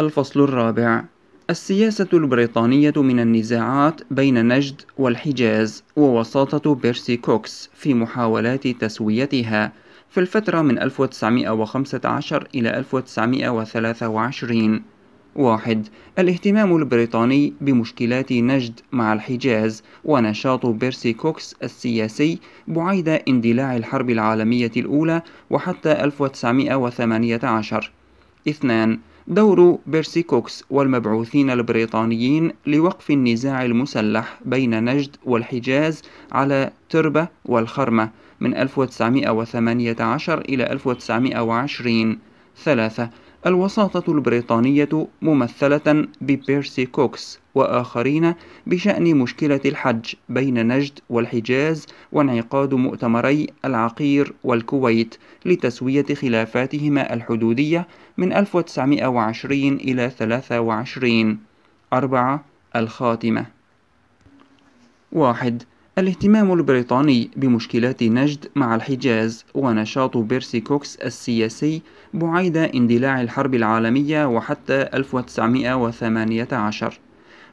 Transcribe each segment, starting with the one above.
الفصل الرابع السياسة البريطانية من النزاعات بين نجد والحجاز ووساطة بيرسي كوكس في محاولات تسويتها في الفترة من 1915 إلى 1923 واحد الاهتمام البريطاني بمشكلات نجد مع الحجاز ونشاط بيرسي كوكس السياسي بعيد اندلاع الحرب العالمية الأولى وحتى 1918 اثنان دور بيرسي كوكس والمبعوثين البريطانيين لوقف النزاع المسلح بين نجد والحجاز على تربة والخرمة من 1918 إلى 1920 ثلاثة الوساطة البريطانية ممثلة ببيرسي كوكس وآخرين بشأن مشكلة الحج بين نجد والحجاز وانعقاد مؤتمري العقير والكويت لتسوية خلافاتهما الحدودية من 1920 إلى 23 4. الخاتمة واحد الاهتمام البريطاني بمشكلات نجد مع الحجاز ونشاط بيرسي كوكس السياسي بعيد اندلاع الحرب العالمية وحتى 1918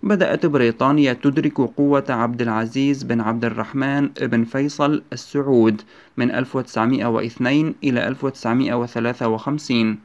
بدأت بريطانيا تدرك قوة عبد العزيز بن عبد الرحمن بن فيصل السعود من 1902 إلى 1953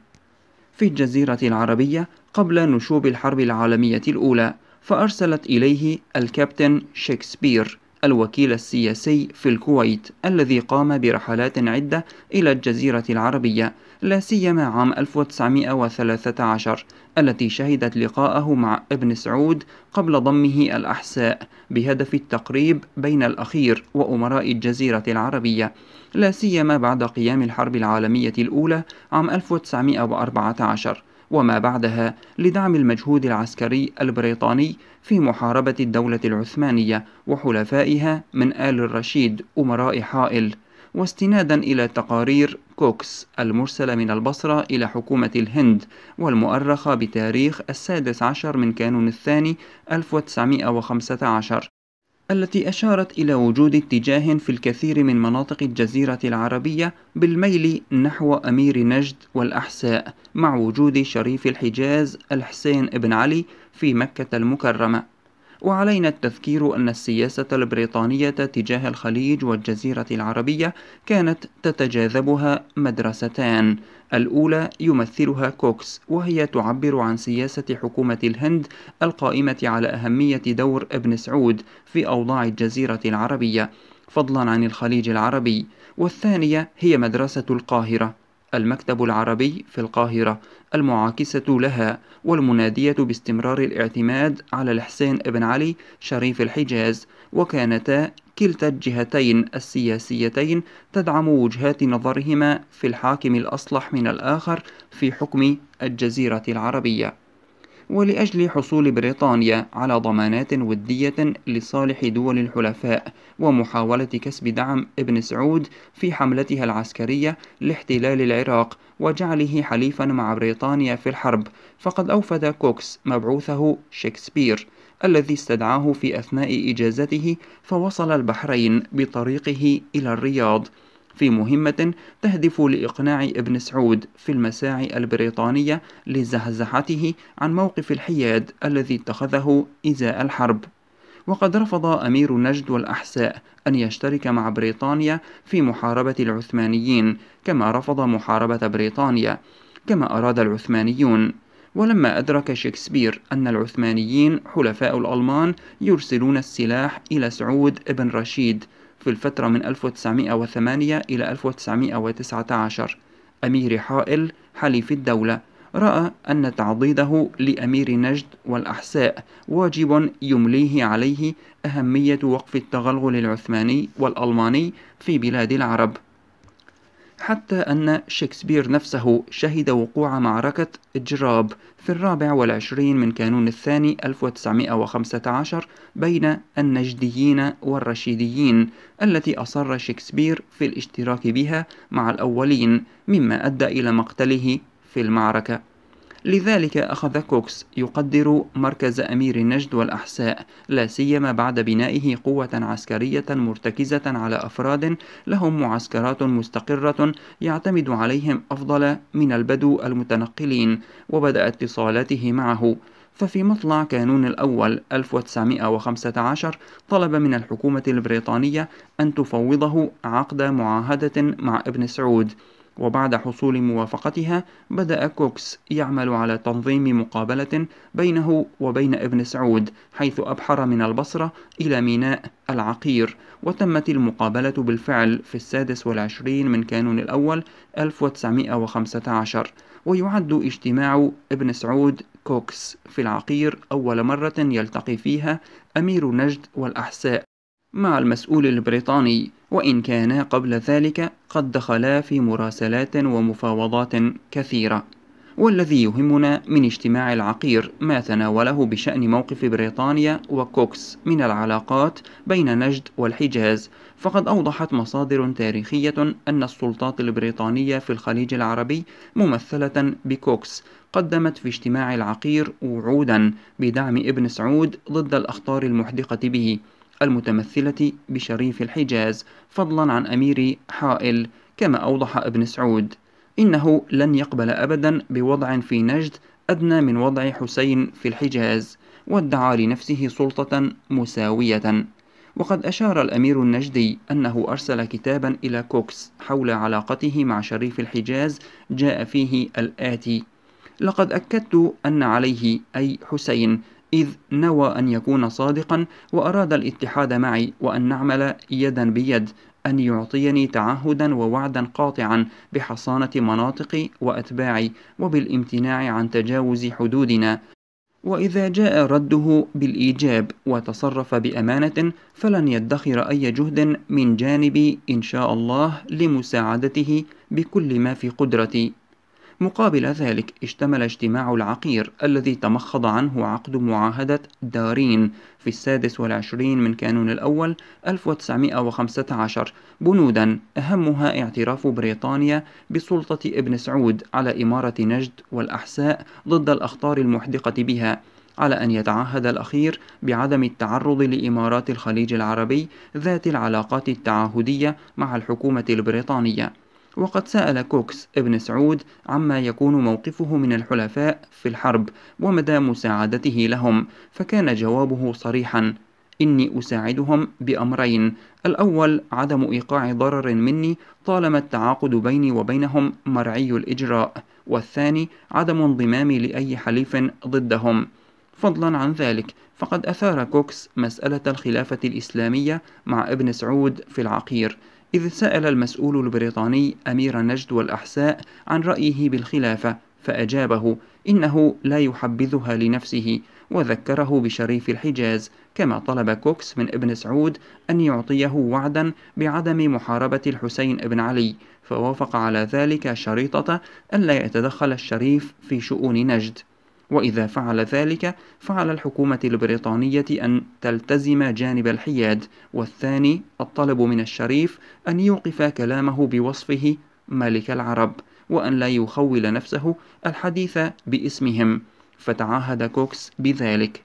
في الجزيرة العربية قبل نشوب الحرب العالمية الأولى فأرسلت إليه الكابتن شكسبير الوكيل السياسي في الكويت الذي قام برحلات عدة إلى الجزيرة العربية لا سيما عام 1913 التي شهدت لقاءه مع ابن سعود قبل ضمه الأحساء بهدف التقريب بين الأخير وأمراء الجزيرة العربية لا سيما بعد قيام الحرب العالمية الأولى عام 1914 وما بعدها لدعم المجهود العسكري البريطاني في محاربة الدولة العثمانية وحلفائها من آل الرشيد أمراء حائل واستنادا إلى تقارير كوكس المرسلة من البصرة إلى حكومة الهند والمؤرخة بتاريخ السادس عشر من كانون الثاني 1915 التي أشارت إلى وجود اتجاه في الكثير من مناطق الجزيرة العربية بالميل نحو أمير نجد والأحساء مع وجود شريف الحجاز الحسين بن علي في مكة المكرمة وعلينا التذكير أن السياسة البريطانية تجاه الخليج والجزيرة العربية كانت تتجاذبها مدرستان الأولى يمثلها كوكس وهي تعبر عن سياسة حكومة الهند القائمة على أهمية دور ابن سعود في أوضاع الجزيرة العربية فضلا عن الخليج العربي والثانية هي مدرسة القاهرة المكتب العربي في القاهرة المعاكسة لها والمنادية باستمرار الاعتماد على الحسين بن علي شريف الحجاز وكانتا كلتا الجهتين السياسيتين تدعم وجهات نظرهما في الحاكم الأصلح من الآخر في حكم الجزيرة العربية ولأجل حصول بريطانيا على ضمانات ودية لصالح دول الحلفاء ومحاولة كسب دعم ابن سعود في حملتها العسكرية لاحتلال العراق وجعله حليفا مع بريطانيا في الحرب فقد أوفد كوكس مبعوثه شكسبير الذي استدعاه في أثناء إجازته فوصل البحرين بطريقه إلى الرياض في مهمة تهدف لإقناع ابن سعود في المساعي البريطانية لزحزحته عن موقف الحياد الذي اتخذه إزاء الحرب وقد رفض أمير نجد والأحساء أن يشترك مع بريطانيا في محاربة العثمانيين كما رفض محاربة بريطانيا كما أراد العثمانيون ولما أدرك شكسبير أن العثمانيين حلفاء الألمان يرسلون السلاح إلى سعود بن رشيد في الفترة من 1908 إلى 1919 أمير حائل حليف الدولة رأى أن تعضيده لأمير نجد والأحساء واجب يمليه عليه أهمية وقف التغلغل العثماني والألماني في بلاد العرب حتى أن شكسبير نفسه شهد وقوع معركة جراب في الرابع والعشرين من كانون الثاني 1915 بين النجديين والرشيديين التي أصر شكسبير في الاشتراك بها مع الأولين مما أدى إلى مقتله في المعركة لذلك أخذ كوكس يقدر مركز أمير النجد والأحساء لا سيما بعد بنائه قوة عسكرية مرتكزة على أفراد لهم معسكرات مستقرة يعتمد عليهم أفضل من البدو المتنقلين وبدأ اتصالاته معه ففي مطلع كانون الأول 1915 طلب من الحكومة البريطانية أن تفوضه عقد معاهدة مع ابن سعود وبعد حصول موافقتها بدأ كوكس يعمل على تنظيم مقابلة بينه وبين ابن سعود حيث أبحر من البصرة إلى ميناء العقير وتمت المقابلة بالفعل في السادس والعشرين من كانون الأول 1915 ويعد اجتماع ابن سعود كوكس في العقير أول مرة يلتقي فيها أمير نجد والأحساء مع المسؤول البريطاني وإن كانا قبل ذلك قد دخلا في مراسلات ومفاوضات كثيرة والذي يهمنا من اجتماع العقير ما تناوله بشأن موقف بريطانيا وكوكس من العلاقات بين نجد والحجاز فقد أوضحت مصادر تاريخية أن السلطات البريطانية في الخليج العربي ممثلة بكوكس قدمت في اجتماع العقير وعودا بدعم ابن سعود ضد الأخطار المحدقة به المتمثلة بشريف الحجاز فضلا عن أمير حائل كما أوضح ابن سعود إنه لن يقبل أبدا بوضع في نجد أدنى من وضع حسين في الحجاز وادعى لنفسه سلطة مساوية وقد أشار الأمير النجدي أنه أرسل كتابا إلى كوكس حول علاقته مع شريف الحجاز جاء فيه الآتي لقد أكدت أن عليه أي حسين إذ نوى أن يكون صادقا وأراد الاتحاد معي وأن نعمل يدا بيد أن يعطيني تعهدا ووعدا قاطعا بحصانة مناطقي وأتباعي وبالامتناع عن تجاوز حدودنا وإذا جاء رده بالإيجاب وتصرف بأمانة فلن يدخر أي جهد من جانبي إن شاء الله لمساعدته بكل ما في قدرتي مقابل ذلك اشتمل اجتماع العقير الذي تمخض عنه عقد معاهدة دارين في السادس والعشرين من كانون الأول 1915 بنودا أهمها اعتراف بريطانيا بسلطة ابن سعود على إمارة نجد والأحساء ضد الأخطار المحدقة بها على أن يتعهد الأخير بعدم التعرض لإمارات الخليج العربي ذات العلاقات التعاهدية مع الحكومة البريطانية وقد سأل كوكس ابن سعود عما يكون موقفه من الحلفاء في الحرب ومدى مساعدته لهم فكان جوابه صريحا إني أساعدهم بأمرين الأول عدم إيقاع ضرر مني طالما التعاقد بيني وبينهم مرعي الإجراء والثاني عدم انضمامي لأي حليف ضدهم فضلا عن ذلك فقد أثار كوكس مسألة الخلافة الإسلامية مع ابن سعود في العقير إذ سأل المسؤول البريطاني أمير نجد والأحساء عن رأيه بالخلافة فأجابه إنه لا يحبذها لنفسه وذكره بشريف الحجاز كما طلب كوكس من ابن سعود أن يعطيه وعدا بعدم محاربة الحسين بن علي فوافق على ذلك شريطة ألا يتدخل الشريف في شؤون نجد وإذا فعل ذلك فعلى الحكومة البريطانية أن تلتزم جانب الحياد والثاني الطلب من الشريف أن يوقف كلامه بوصفه ملك العرب وأن لا يخول نفسه الحديث باسمهم فتعهد كوكس بذلك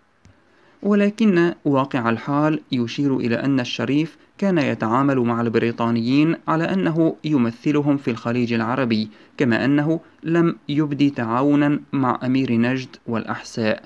ولكن واقع الحال يشير إلى أن الشريف كان يتعامل مع البريطانيين على أنه يمثلهم في الخليج العربي كما أنه لم يبدي تعاونا مع أمير نجد والأحساء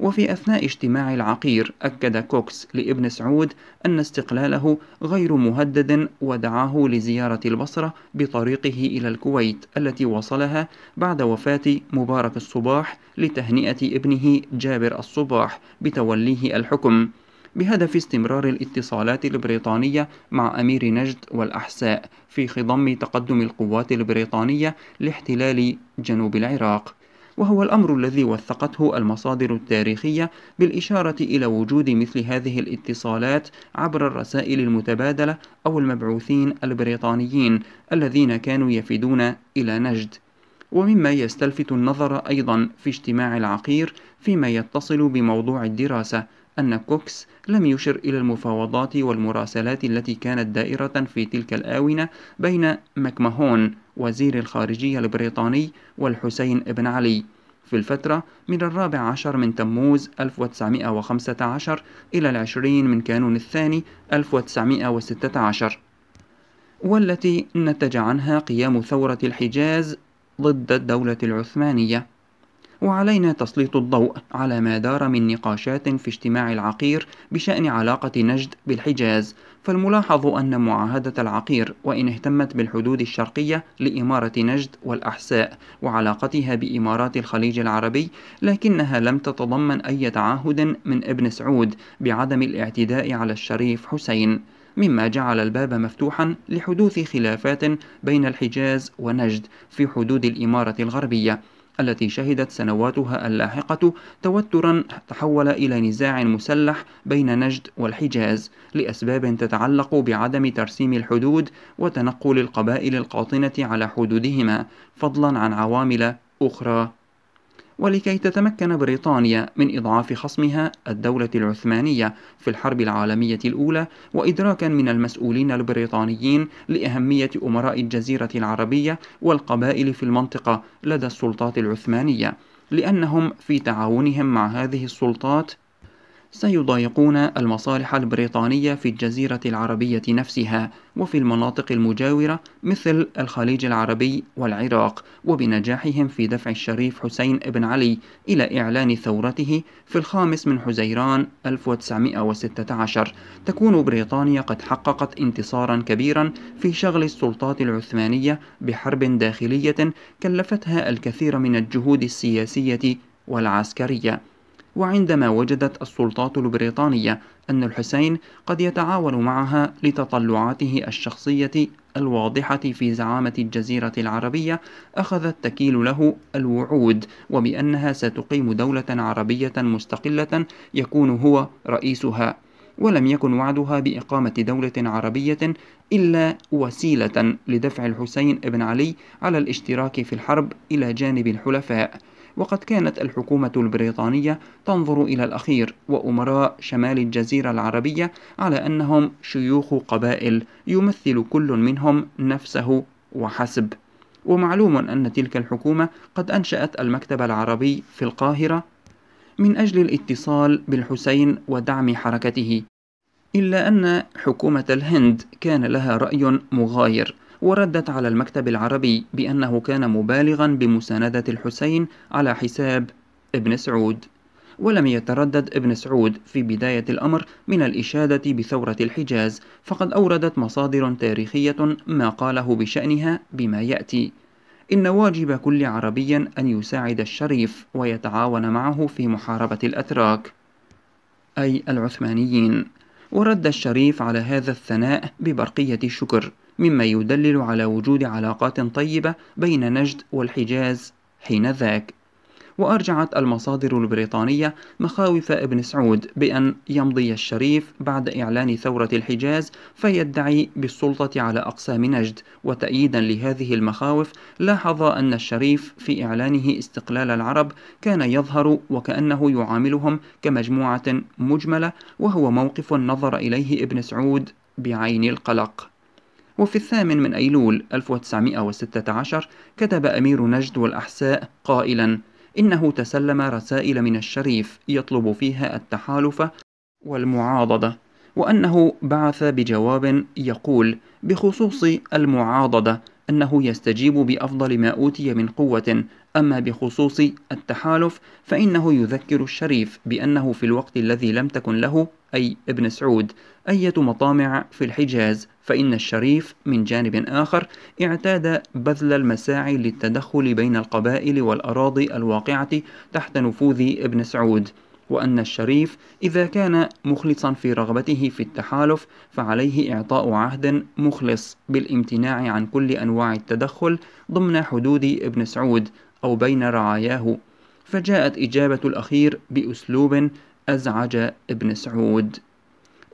وفي أثناء اجتماع العقير أكد كوكس لابن سعود أن استقلاله غير مهدد ودعاه لزيارة البصرة بطريقه إلى الكويت التي وصلها بعد وفاة مبارك الصباح لتهنئة ابنه جابر الصباح بتوليه الحكم بهدف استمرار الاتصالات البريطانية مع أمير نجد والأحساء في خضم تقدم القوات البريطانية لاحتلال جنوب العراق وهو الأمر الذي وثقته المصادر التاريخية بالإشارة إلى وجود مثل هذه الاتصالات عبر الرسائل المتبادلة أو المبعوثين البريطانيين الذين كانوا يفدون إلى نجد ومما يستلفت النظر أيضا في اجتماع العقير فيما يتصل بموضوع الدراسة أن كوكس لم يشر إلى المفاوضات والمراسلات التي كانت دائرة في تلك الآونة بين مكمهون وزير الخارجية البريطاني والحسين بن علي في الفترة من الرابع عشر من تموز 1915 إلى العشرين من كانون الثاني 1916 والتي نتج عنها قيام ثورة الحجاز ضد الدولة العثمانية وعلينا تسليط الضوء على ما دار من نقاشات في اجتماع العقير بشأن علاقة نجد بالحجاز فالملاحظ أن معاهدة العقير وإن اهتمت بالحدود الشرقية لإمارة نجد والأحساء وعلاقتها بإمارات الخليج العربي لكنها لم تتضمن أي تعهد من ابن سعود بعدم الاعتداء على الشريف حسين مما جعل الباب مفتوحا لحدوث خلافات بين الحجاز ونجد في حدود الإمارة الغربية التي شهدت سنواتها اللاحقة توترا تحول إلى نزاع مسلح بين نجد والحجاز لأسباب تتعلق بعدم ترسيم الحدود وتنقل القبائل القاطنة على حدودهما فضلا عن عوامل أخرى ولكي تتمكن بريطانيا من إضعاف خصمها الدولة العثمانية في الحرب العالمية الأولى وإدراكا من المسؤولين البريطانيين لأهمية أمراء الجزيرة العربية والقبائل في المنطقة لدى السلطات العثمانية لأنهم في تعاونهم مع هذه السلطات سيضايقون المصالح البريطانية في الجزيرة العربية نفسها وفي المناطق المجاورة مثل الخليج العربي والعراق وبنجاحهم في دفع الشريف حسين بن علي إلى إعلان ثورته في الخامس من حزيران 1916 تكون بريطانيا قد حققت انتصارا كبيرا في شغل السلطات العثمانية بحرب داخلية كلفتها الكثير من الجهود السياسية والعسكرية وعندما وجدت السلطات البريطانية أن الحسين قد يتعاون معها لتطلعاته الشخصية الواضحة في زعامة الجزيرة العربية أخذت تكيل له الوعود وبأنها ستقيم دولة عربية مستقلة يكون هو رئيسها ولم يكن وعدها بإقامة دولة عربية إلا وسيلة لدفع الحسين بن علي على الاشتراك في الحرب إلى جانب الحلفاء وقد كانت الحكومة البريطانية تنظر إلى الأخير وأمراء شمال الجزيرة العربية على أنهم شيوخ قبائل يمثل كل منهم نفسه وحسب ومعلوم أن تلك الحكومة قد أنشأت المكتب العربي في القاهرة من أجل الاتصال بالحسين ودعم حركته إلا أن حكومة الهند كان لها رأي مغاير وردت على المكتب العربي بأنه كان مبالغا بمساندة الحسين على حساب ابن سعود ولم يتردد ابن سعود في بداية الأمر من الإشادة بثورة الحجاز فقد أوردت مصادر تاريخية ما قاله بشأنها بما يأتي إن واجب كل عربي أن يساعد الشريف ويتعاون معه في محاربة الأتراك أي العثمانيين ورد الشريف على هذا الثناء ببرقية الشكر مما يدلل على وجود علاقات طيبة بين نجد والحجاز حين ذاك وأرجعت المصادر البريطانية مخاوف ابن سعود بأن يمضي الشريف بعد إعلان ثورة الحجاز فيدعي بالسلطة على أقسام نجد وتأييدا لهذه المخاوف لاحظ أن الشريف في إعلانه استقلال العرب كان يظهر وكأنه يعاملهم كمجموعة مجملة وهو موقف نظر إليه ابن سعود بعين القلق وفي الثامن من أيلول 1916 كتب أمير نجد والأحساء قائلا إنه تسلم رسائل من الشريف يطلب فيها التحالف والمعاضدة وأنه بعث بجواب يقول بخصوص المعاضدة أنه يستجيب بأفضل ما أوتي من قوة أما بخصوص التحالف فإنه يذكر الشريف بأنه في الوقت الذي لم تكن له أي ابن سعود أية مطامع في الحجاز فإن الشريف من جانب آخر اعتاد بذل المساعي للتدخل بين القبائل والأراضي الواقعة تحت نفوذ ابن سعود وأن الشريف إذا كان مخلصا في رغبته في التحالف فعليه إعطاء عهد مخلص بالامتناع عن كل أنواع التدخل ضمن حدود ابن سعود أو بين رعاياه فجاءت إجابة الأخير بأسلوب أزعج ابن سعود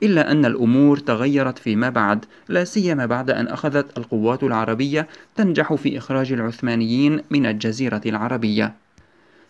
إلا أن الأمور تغيرت فيما بعد لا سيما بعد أن أخذت القوات العربية تنجح في إخراج العثمانيين من الجزيرة العربية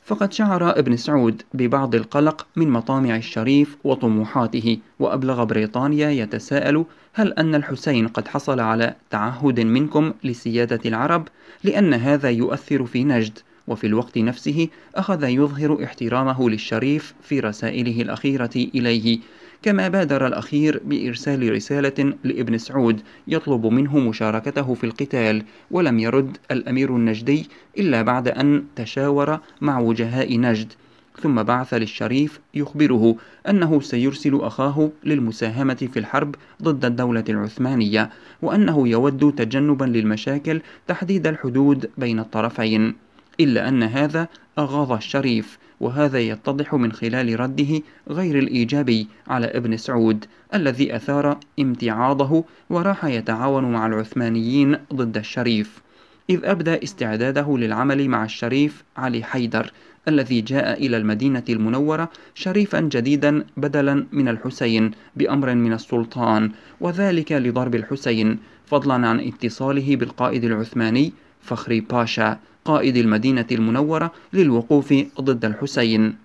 فقد شعر ابن سعود ببعض القلق من مطامع الشريف وطموحاته وأبلغ بريطانيا يتساءل هل أن الحسين قد حصل على تعهد منكم لسيادة العرب لأن هذا يؤثر في نجد وفي الوقت نفسه أخذ يظهر احترامه للشريف في رسائله الأخيرة إليه كما بادر الأخير بإرسال رسالة لابن سعود يطلب منه مشاركته في القتال ولم يرد الأمير النجدي إلا بعد أن تشاور مع وجهاء نجد ثم بعث للشريف يخبره أنه سيرسل أخاه للمساهمة في الحرب ضد الدولة العثمانية وأنه يود تجنبا للمشاكل تحديد الحدود بين الطرفين إلا أن هذا أغاظ الشريف وهذا يتضح من خلال رده غير الإيجابي على ابن سعود الذي أثار امتعاضه وراح يتعاون مع العثمانيين ضد الشريف إذ أبدى استعداده للعمل مع الشريف علي حيدر الذي جاء إلى المدينة المنورة شريفا جديدا بدلا من الحسين بأمر من السلطان وذلك لضرب الحسين فضلا عن اتصاله بالقائد العثماني فخري باشا قائد المدينة المنورة للوقوف ضد الحسين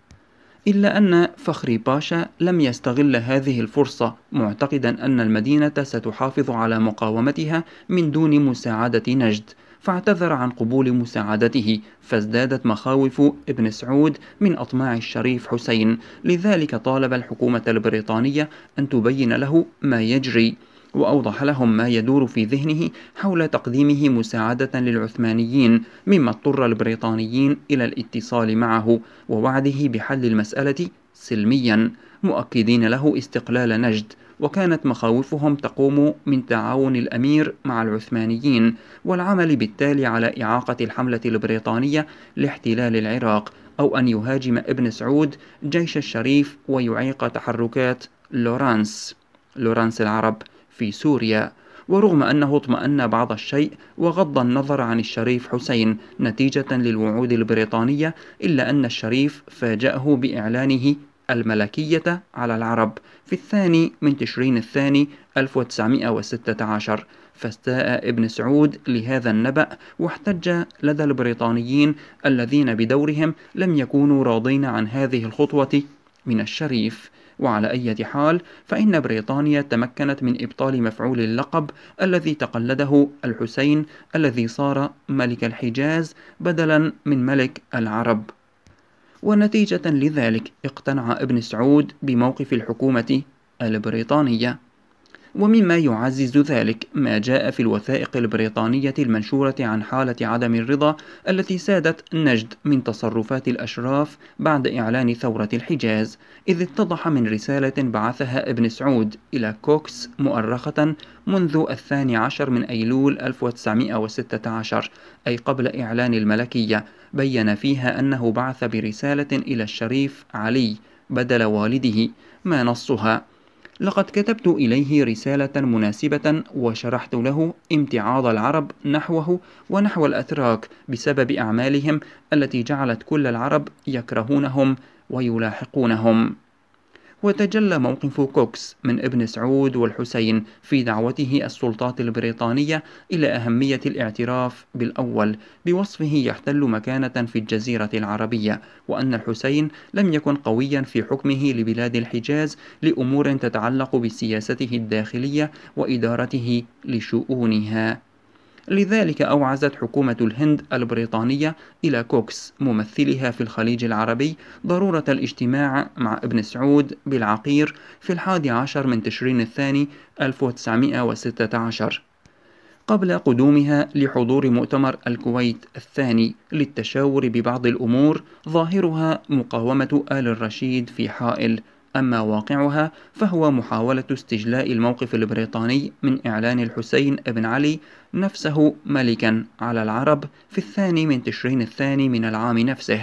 إلا أن فخري باشا لم يستغل هذه الفرصة معتقدا أن المدينة ستحافظ على مقاومتها من دون مساعدة نجد فاعتذر عن قبول مساعدته فازدادت مخاوف ابن سعود من أطماع الشريف حسين لذلك طالب الحكومة البريطانية أن تبين له ما يجري وأوضح لهم ما يدور في ذهنه حول تقديمه مساعدة للعثمانيين مما اضطر البريطانيين إلى الاتصال معه ووعده بحل المسألة سلميا مؤكدين له استقلال نجد وكانت مخاوفهم تقوم من تعاون الأمير مع العثمانيين والعمل بالتالي على إعاقة الحملة البريطانية لاحتلال العراق أو أن يهاجم ابن سعود جيش الشريف ويعيق تحركات لورانس لورانس العرب في سوريا ورغم أنه اطمأن بعض الشيء وغض النظر عن الشريف حسين نتيجة للوعود البريطانية إلا أن الشريف فاجأه بإعلانه الملكية على العرب في الثاني من تشرين الثاني 1916 فاستاء ابن سعود لهذا النبأ واحتج لدى البريطانيين الذين بدورهم لم يكونوا راضين عن هذه الخطوة من الشريف وعلى أي حال فإن بريطانيا تمكنت من إبطال مفعول اللقب الذي تقلده الحسين الذي صار ملك الحجاز بدلا من ملك العرب ونتيجة لذلك اقتنع ابن سعود بموقف الحكومة البريطانية ومما يعزز ذلك ما جاء في الوثائق البريطانية المنشورة عن حالة عدم الرضا التي سادت نجد من تصرفات الأشراف بعد إعلان ثورة الحجاز إذ اتضح من رسالة بعثها ابن سعود إلى كوكس مؤرخة منذ الثاني عشر من أيلول 1916 أي قبل إعلان الملكية بين فيها أنه بعث برسالة إلى الشريف علي بدل والده ما نصها لقد كتبت إليه رسالة مناسبة وشرحت له امتعاض العرب نحوه ونحو الأتراك بسبب أعمالهم التي جعلت كل العرب يكرهونهم ويلاحقونهم وتجلى موقف كوكس من ابن سعود والحسين في دعوته السلطات البريطانية إلى أهمية الاعتراف بالأول بوصفه يحتل مكانة في الجزيرة العربية وأن الحسين لم يكن قويا في حكمه لبلاد الحجاز لأمور تتعلق بسياسته الداخلية وإدارته لشؤونها لذلك أوعزت حكومة الهند البريطانية إلى كوكس ممثلها في الخليج العربي ضرورة الاجتماع مع ابن سعود بالعقير في الحادي عشر من تشرين الثاني 1916 قبل قدومها لحضور مؤتمر الكويت الثاني للتشاور ببعض الأمور ظاهرها مقاومة آل الرشيد في حائل أما واقعها فهو محاولة استجلاء الموقف البريطاني من إعلان الحسين بن علي نفسه ملكا على العرب في الثاني من تشرين الثاني من العام نفسه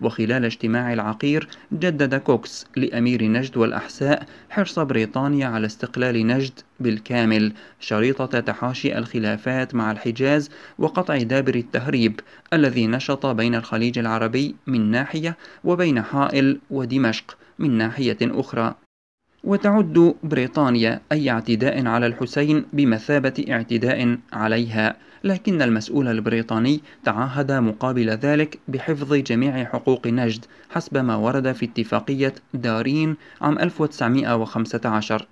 وخلال اجتماع العقير جدد كوكس لأمير نجد والأحساء حرص بريطانيا على استقلال نجد بالكامل شريطة تحاشي الخلافات مع الحجاز وقطع دابر التهريب الذي نشط بين الخليج العربي من ناحية وبين حائل ودمشق من ناحية أخرى وتعد بريطانيا أي اعتداء على الحسين بمثابة اعتداء عليها لكن المسؤول البريطاني تعهد مقابل ذلك بحفظ جميع حقوق نجد حسب ما ورد في اتفاقية دارين عام 1915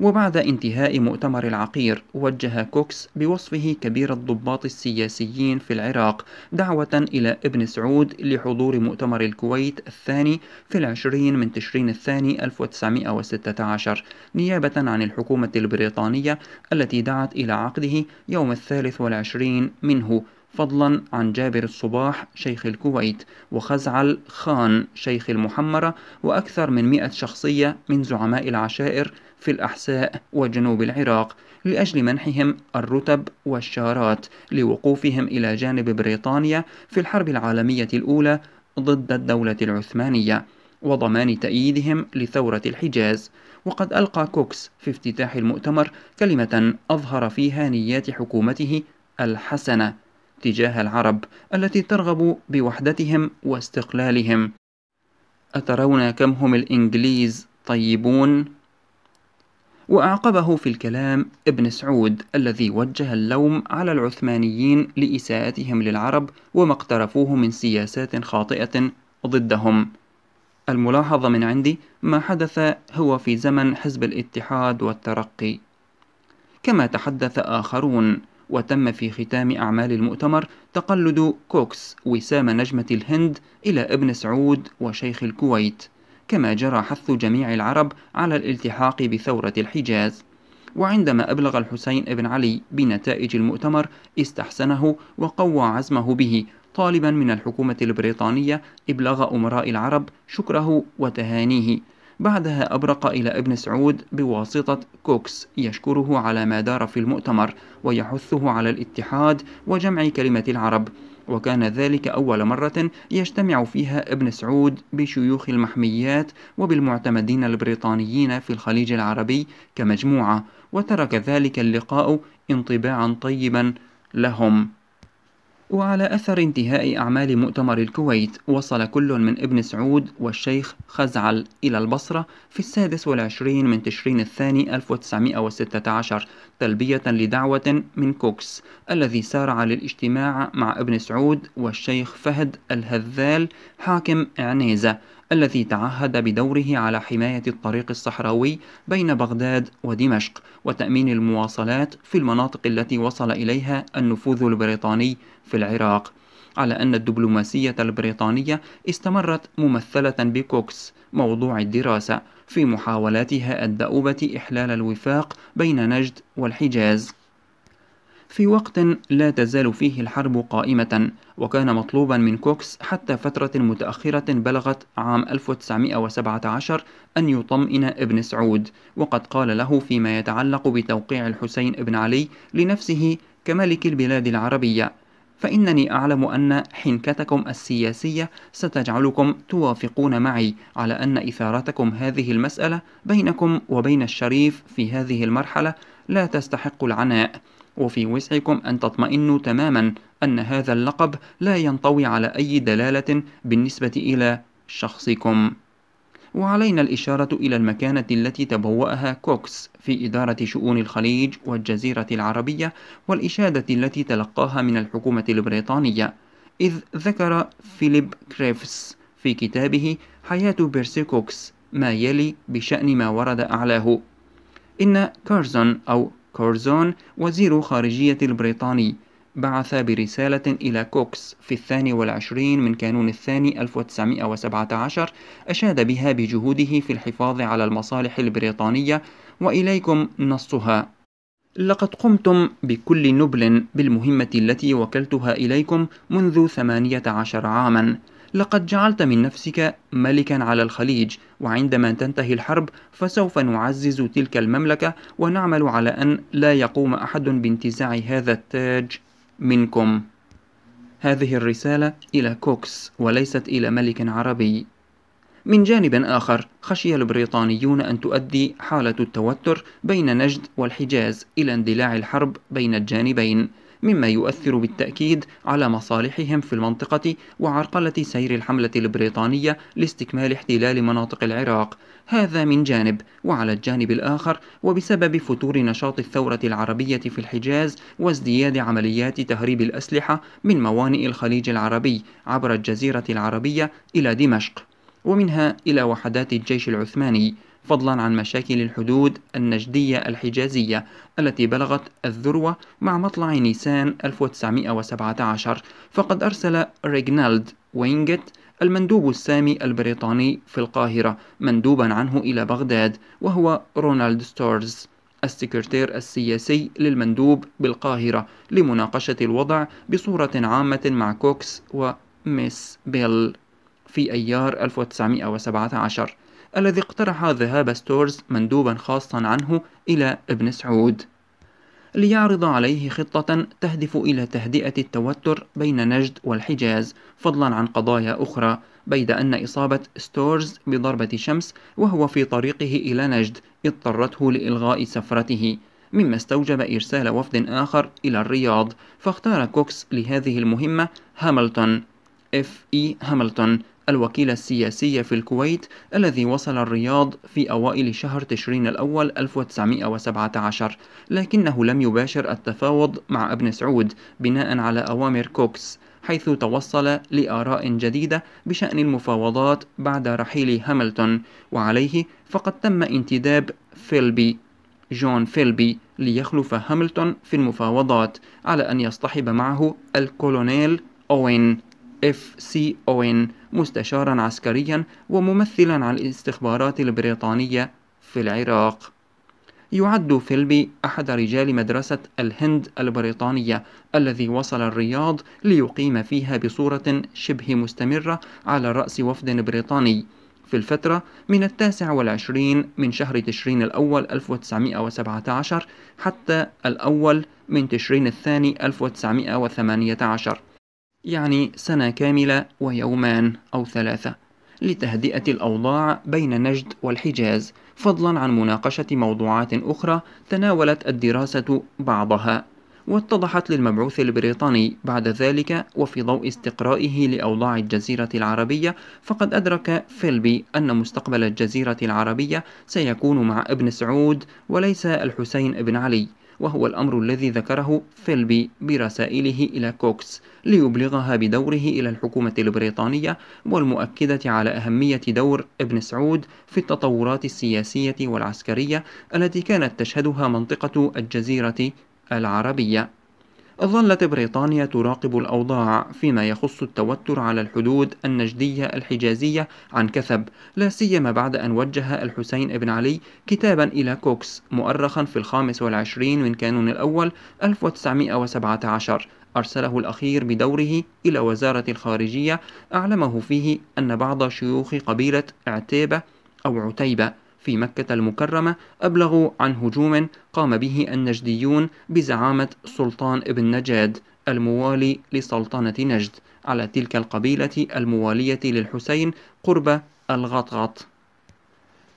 وبعد انتهاء مؤتمر العقير وجه كوكس بوصفه كبير الضباط السياسيين في العراق دعوة إلى ابن سعود لحضور مؤتمر الكويت الثاني في العشرين من تشرين الثاني 1916 نيابة عن الحكومة البريطانية التي دعت إلى عقده يوم الثالث والعشرين منه فضلا عن جابر الصباح شيخ الكويت وخزعل خان شيخ المحمرة وأكثر من مئة شخصية من زعماء العشائر في الأحساء وجنوب العراق لأجل منحهم الرتب والشارات لوقوفهم إلى جانب بريطانيا في الحرب العالمية الأولى ضد الدولة العثمانية وضمان تأييدهم لثورة الحجاز وقد ألقى كوكس في افتتاح المؤتمر كلمة أظهر فيها نيات حكومته الحسنة تجاه العرب التي ترغب بوحدتهم واستقلالهم أترون كم هم الإنجليز طيبون وأعقبه في الكلام ابن سعود الذي وجه اللوم على العثمانيين لإساءتهم للعرب وما اقترفوه من سياسات خاطئة ضدهم الملاحظة من عندي ما حدث هو في زمن حزب الاتحاد والترقي كما تحدث آخرون وتم في ختام أعمال المؤتمر تقلد كوكس وسام نجمة الهند إلى ابن سعود وشيخ الكويت كما جرى حث جميع العرب على الالتحاق بثورة الحجاز وعندما أبلغ الحسين بن علي بنتائج المؤتمر استحسنه وقوى عزمه به طالبا من الحكومة البريطانية إبلاغ أمراء العرب شكره وتهانيه بعدها أبرق إلى ابن سعود بواسطة كوكس يشكره على ما دار في المؤتمر ويحثه على الاتحاد وجمع كلمة العرب وكان ذلك أول مرة يجتمع فيها ابن سعود بشيوخ المحميات وبالمعتمدين البريطانيين في الخليج العربي كمجموعة وترك ذلك اللقاء انطباعا طيبا لهم وعلى أثر انتهاء أعمال مؤتمر الكويت وصل كل من ابن سعود والشيخ خزعل إلى البصرة في السادس والعشرين من تشرين الثاني 1916 تلبية لدعوة من كوكس الذي سارع للاجتماع مع ابن سعود والشيخ فهد الهذال حاكم عنيزة الذي تعهد بدوره على حماية الطريق الصحراوي بين بغداد ودمشق وتأمين المواصلات في المناطق التي وصل إليها النفوذ البريطاني في العراق على أن الدبلوماسية البريطانية استمرت ممثلة بكوكس موضوع الدراسة في محاولاتها الدؤوبة إحلال الوفاق بين نجد والحجاز في وقت لا تزال فيه الحرب قائمة وكان مطلوبا من كوكس حتى فترة متأخرة بلغت عام 1917 أن يطمئن ابن سعود وقد قال له فيما يتعلق بتوقيع الحسين بن علي لنفسه كملك البلاد العربية فإنني أعلم أن حنكتكم السياسية ستجعلكم توافقون معي على أن إثارتكم هذه المسألة بينكم وبين الشريف في هذه المرحلة لا تستحق العناء وفي وسعكم أن تطمئنوا تماما أن هذا اللقب لا ينطوي على أي دلالة بالنسبة إلى شخصكم وعلينا الإشارة إلى المكانة التي تبوأها كوكس في إدارة شؤون الخليج والجزيرة العربية والإشادة التي تلقاها من الحكومة البريطانية إذ ذكر فيليب كريفس في كتابه حياة بيرسي كوكس ما يلي بشأن ما ورد أعلاه إن كارزون أو كورزون وزير خارجية البريطاني بعث برسالة إلى كوكس في الثاني والعشرين من كانون الثاني 1917 أشاد بها بجهوده في الحفاظ على المصالح البريطانية وإليكم نصها لقد قمتم بكل نبل بالمهمة التي وكلتها إليكم منذ 18 عاماً لقد جعلت من نفسك ملكا على الخليج وعندما تنتهي الحرب فسوف نعزز تلك المملكة ونعمل على أن لا يقوم أحد بانتزاع هذا التاج منكم هذه الرسالة إلى كوكس وليست إلى ملك عربي من جانب آخر خشي البريطانيون أن تؤدي حالة التوتر بين نجد والحجاز إلى اندلاع الحرب بين الجانبين مما يؤثر بالتأكيد على مصالحهم في المنطقة وعرقلة سير الحملة البريطانية لاستكمال احتلال مناطق العراق هذا من جانب وعلى الجانب الآخر وبسبب فتور نشاط الثورة العربية في الحجاز وازدياد عمليات تهريب الأسلحة من موانئ الخليج العربي عبر الجزيرة العربية إلى دمشق ومنها إلى وحدات الجيش العثماني فضلا عن مشاكل الحدود النجدية الحجازية التي بلغت الذروة مع مطلع نيسان 1917 فقد أرسل ريجنالد وينجت المندوب السامي البريطاني في القاهرة مندوبا عنه إلى بغداد وهو رونالد ستورز السكرتير السياسي للمندوب بالقاهرة لمناقشة الوضع بصورة عامة مع كوكس وميس بيل في أيار 1917 الذي اقترح ذهاب ستورز مندوبا خاصا عنه إلى ابن سعود ليعرض عليه خطة تهدف إلى تهدئة التوتر بين نجد والحجاز فضلا عن قضايا أخرى بيد أن إصابة ستورز بضربة شمس وهو في طريقه إلى نجد اضطرته لإلغاء سفرته مما استوجب إرسال وفد آخر إلى الرياض فاختار كوكس لهذه المهمة هاملتون اف اي هاملتون الوكيل السياسي في الكويت الذي وصل الرياض في أوائل شهر تشرين الأول 1917 لكنه لم يباشر التفاوض مع ابن سعود بناء على أوامر كوكس حيث توصل لآراء جديدة بشأن المفاوضات بعد رحيل هاملتون وعليه فقد تم انتداب فيلبي جون فيلبي ليخلف هاملتون في المفاوضات على أن يصطحب معه الكولونيل أوين اف سي اوين مستشارا عسكريا وممثلا على الاستخبارات البريطانية في العراق يعد فيلبي أحد رجال مدرسة الهند البريطانية الذي وصل الرياض ليقيم فيها بصورة شبه مستمرة على رأس وفد بريطاني في الفترة من التاسع والعشرين من شهر تشرين الأول 1917 حتى الأول من تشرين الثاني 1918 يعني سنة كاملة ويومان أو ثلاثة لتهدئة الأوضاع بين نجد والحجاز فضلا عن مناقشة موضوعات أخرى تناولت الدراسة بعضها واتضحت للمبعوث البريطاني بعد ذلك وفي ضوء استقرائه لأوضاع الجزيرة العربية فقد أدرك فيلبي أن مستقبل الجزيرة العربية سيكون مع ابن سعود وليس الحسين بن علي وهو الأمر الذي ذكره فيلبي برسائله إلى كوكس ليبلغها بدوره إلى الحكومة البريطانية والمؤكدة على أهمية دور ابن سعود في التطورات السياسية والعسكرية التي كانت تشهدها منطقة الجزيرة العربية ظلت بريطانيا تراقب الأوضاع فيما يخص التوتر على الحدود النجدية الحجازية عن كثب لا سيما بعد أن وجه الحسين بن علي كتابا إلى كوكس مؤرخا في الخامس والعشرين من كانون الأول 1917 أرسله الأخير بدوره إلى وزارة الخارجية أعلمه فيه أن بعض شيوخ قبيلة عتيبة أو عتيبة في مكة المكرمة أبلغوا عن هجوم قام به النجديون بزعامة سلطان ابن نجاد الموالي لسلطنة نجد على تلك القبيلة الموالية للحسين قرب الغطغط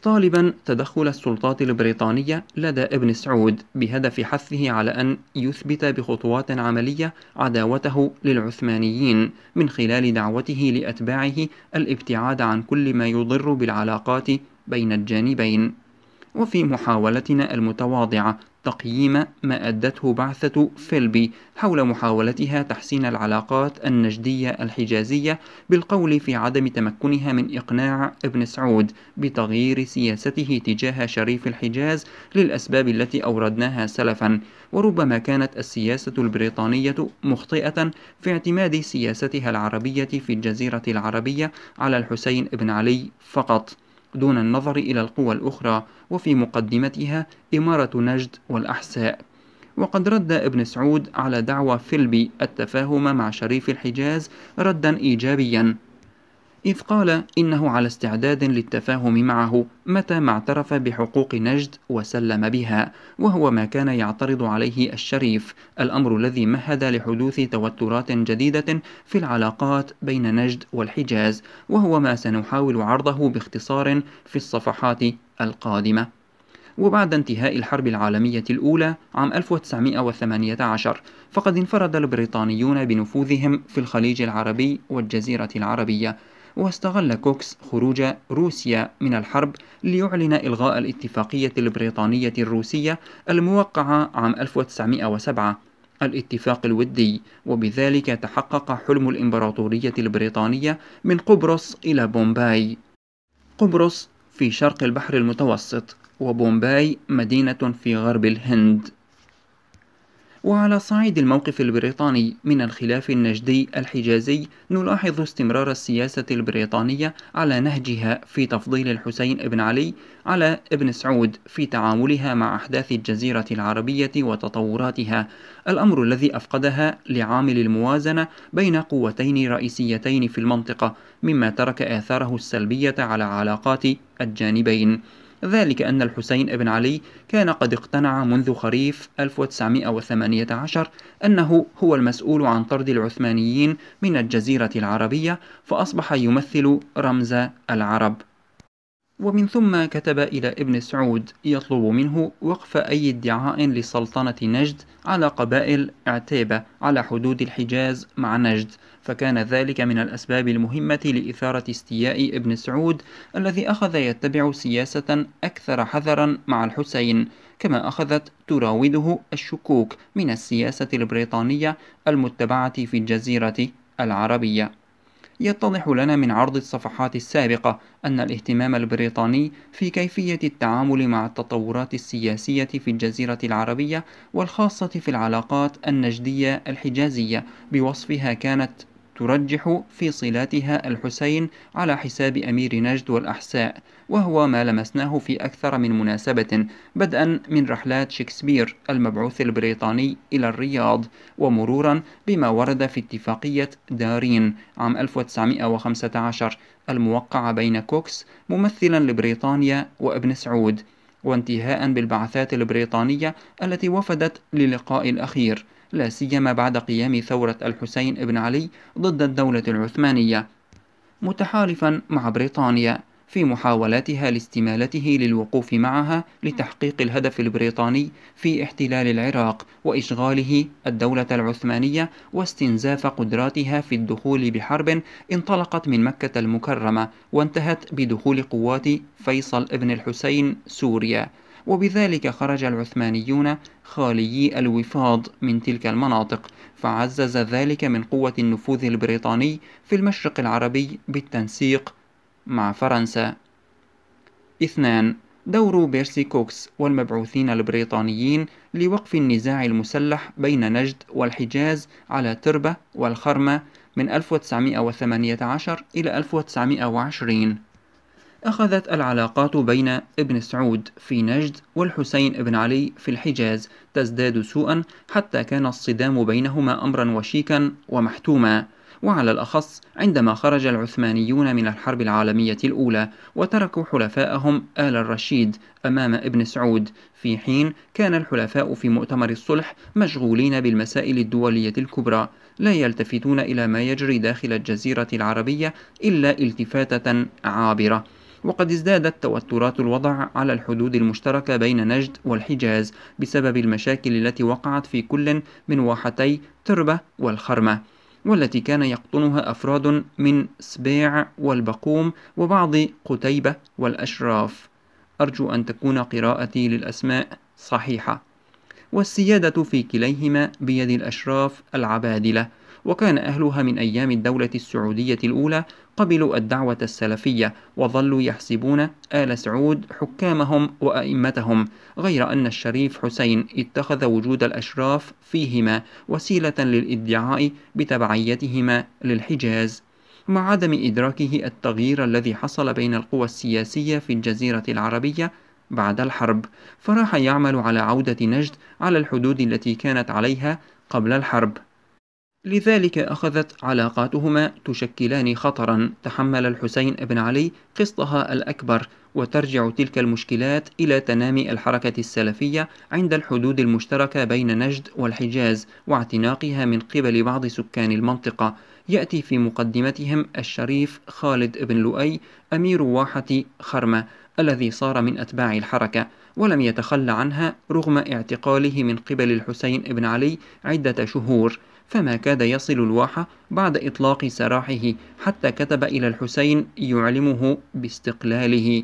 طالبا تدخل السلطات البريطانية لدى ابن سعود بهدف حثه على أن يثبت بخطوات عملية عداوته للعثمانيين من خلال دعوته لأتباعه الابتعاد عن كل ما يضر بالعلاقات بين الجانبين وفي محاولتنا المتواضعة تقييم ما أدته بعثة فيلبي حول محاولتها تحسين العلاقات النجدية الحجازية بالقول في عدم تمكنها من إقناع ابن سعود بتغيير سياسته تجاه شريف الحجاز للأسباب التي أوردناها سلفا وربما كانت السياسة البريطانية مخطئة في اعتماد سياستها العربية في الجزيرة العربية على الحسين بن علي فقط دون النظر إلى القوى الأخرى وفي مقدمتها إمارة نجد والأحساء وقد رد ابن سعود على دعوى فيلبي التفاهم مع شريف الحجاز ردا إيجابيا إذ قال إنه على استعداد للتفاهم معه متى ما اعترف بحقوق نجد وسلم بها وهو ما كان يعترض عليه الشريف الأمر الذي مهد لحدوث توترات جديدة في العلاقات بين نجد والحجاز وهو ما سنحاول عرضه باختصار في الصفحات القادمة وبعد انتهاء الحرب العالمية الأولى عام 1918 فقد انفرد البريطانيون بنفوذهم في الخليج العربي والجزيرة العربية واستغل كوكس خروج روسيا من الحرب ليعلن إلغاء الاتفاقية البريطانية الروسية الموقعة عام 1907 الاتفاق الودي وبذلك تحقق حلم الإمبراطورية البريطانية من قبرص إلى بومباي قبرص في شرق البحر المتوسط وبومباي مدينة في غرب الهند وعلى صعيد الموقف البريطاني من الخلاف النجدي الحجازي نلاحظ استمرار السياسة البريطانية على نهجها في تفضيل الحسين بن علي على ابن سعود في تعاملها مع أحداث الجزيرة العربية وتطوراتها الأمر الذي أفقدها لعامل الموازنة بين قوتين رئيسيتين في المنطقة مما ترك آثاره السلبية على علاقات الجانبين ذلك أن الحسين بن علي كان قد اقتنع منذ خريف 1918 أنه هو المسؤول عن طرد العثمانيين من الجزيرة العربية فأصبح يمثل رمز العرب ومن ثم كتب إلى ابن سعود يطلب منه وقف أي ادعاء لسلطنة نجد على قبائل عتيبة على حدود الحجاز مع نجد فكان ذلك من الأسباب المهمة لإثارة استياء ابن سعود الذي أخذ يتبع سياسة أكثر حذرا مع الحسين كما أخذت تراوده الشكوك من السياسة البريطانية المتبعة في الجزيرة العربية يتضح لنا من عرض الصفحات السابقة أن الاهتمام البريطاني في كيفية التعامل مع التطورات السياسية في الجزيرة العربية والخاصة في العلاقات النجدية الحجازية بوصفها كانت ترجح في صلاتها الحسين على حساب أمير نجد والأحساء وهو ما لمسناه في أكثر من مناسبة بدءا من رحلات شكسبير المبعوث البريطاني إلى الرياض ومرورا بما ورد في اتفاقية دارين عام 1915 الموقعة بين كوكس ممثلا لبريطانيا وابن سعود وانتهاء بالبعثات البريطانية التي وفدت للقاء الأخير لا سيما بعد قيام ثورة الحسين بن علي ضد الدولة العثمانية متحالفا مع بريطانيا في محاولاتها لاستمالته للوقوف معها لتحقيق الهدف البريطاني في احتلال العراق وإشغاله الدولة العثمانية واستنزاف قدراتها في الدخول بحرب انطلقت من مكة المكرمة وانتهت بدخول قوات فيصل بن الحسين سوريا وبذلك خرج العثمانيون خاليي الوفاض من تلك المناطق فعزز ذلك من قوة النفوذ البريطاني في المشرق العربي بالتنسيق مع فرنسا اثنان دور بيرسي كوكس والمبعوثين البريطانيين لوقف النزاع المسلح بين نجد والحجاز على تربة والخرمة من 1918 إلى 1920 أخذت العلاقات بين ابن سعود في نجد والحسين بن علي في الحجاز تزداد سوءا حتى كان الصدام بينهما أمرا وشيكا ومحتوما وعلى الأخص عندما خرج العثمانيون من الحرب العالمية الأولى وتركوا حلفائهم آل الرشيد أمام ابن سعود في حين كان الحلفاء في مؤتمر الصلح مشغولين بالمسائل الدولية الكبرى لا يلتفتون إلى ما يجري داخل الجزيرة العربية إلا التفاتة عابرة وقد ازدادت توترات الوضع على الحدود المشتركة بين نجد والحجاز بسبب المشاكل التي وقعت في كل من واحتي تربة والخرمة والتي كان يقطنها أفراد من سبيع والبقوم وبعض قتيبة والأشراف أرجو أن تكون قراءتي للأسماء صحيحة والسيادة في كليهما بيد الأشراف العبادلة وكان أهلها من أيام الدولة السعودية الأولى قبلوا الدعوة السلفية وظلوا يحسبون آل سعود حكامهم وأئمتهم غير أن الشريف حسين اتخذ وجود الأشراف فيهما وسيلة للإدعاء بتبعيتهما للحجاز مع عدم إدراكه التغيير الذي حصل بين القوى السياسية في الجزيرة العربية بعد الحرب فراح يعمل على عودة نجد على الحدود التي كانت عليها قبل الحرب لذلك أخذت علاقاتهما تشكلان خطرا تحمل الحسين بن علي قسطها الأكبر وترجع تلك المشكلات إلى تنامي الحركة السلفية عند الحدود المشتركة بين نجد والحجاز واعتناقها من قبل بعض سكان المنطقة يأتي في مقدمتهم الشريف خالد بن لؤي أمير واحة خرمة الذي صار من أتباع الحركة ولم يتخلى عنها رغم اعتقاله من قبل الحسين بن علي عدة شهور فما كاد يصل الواحة بعد إطلاق سراحه حتى كتب إلى الحسين يعلمه باستقلاله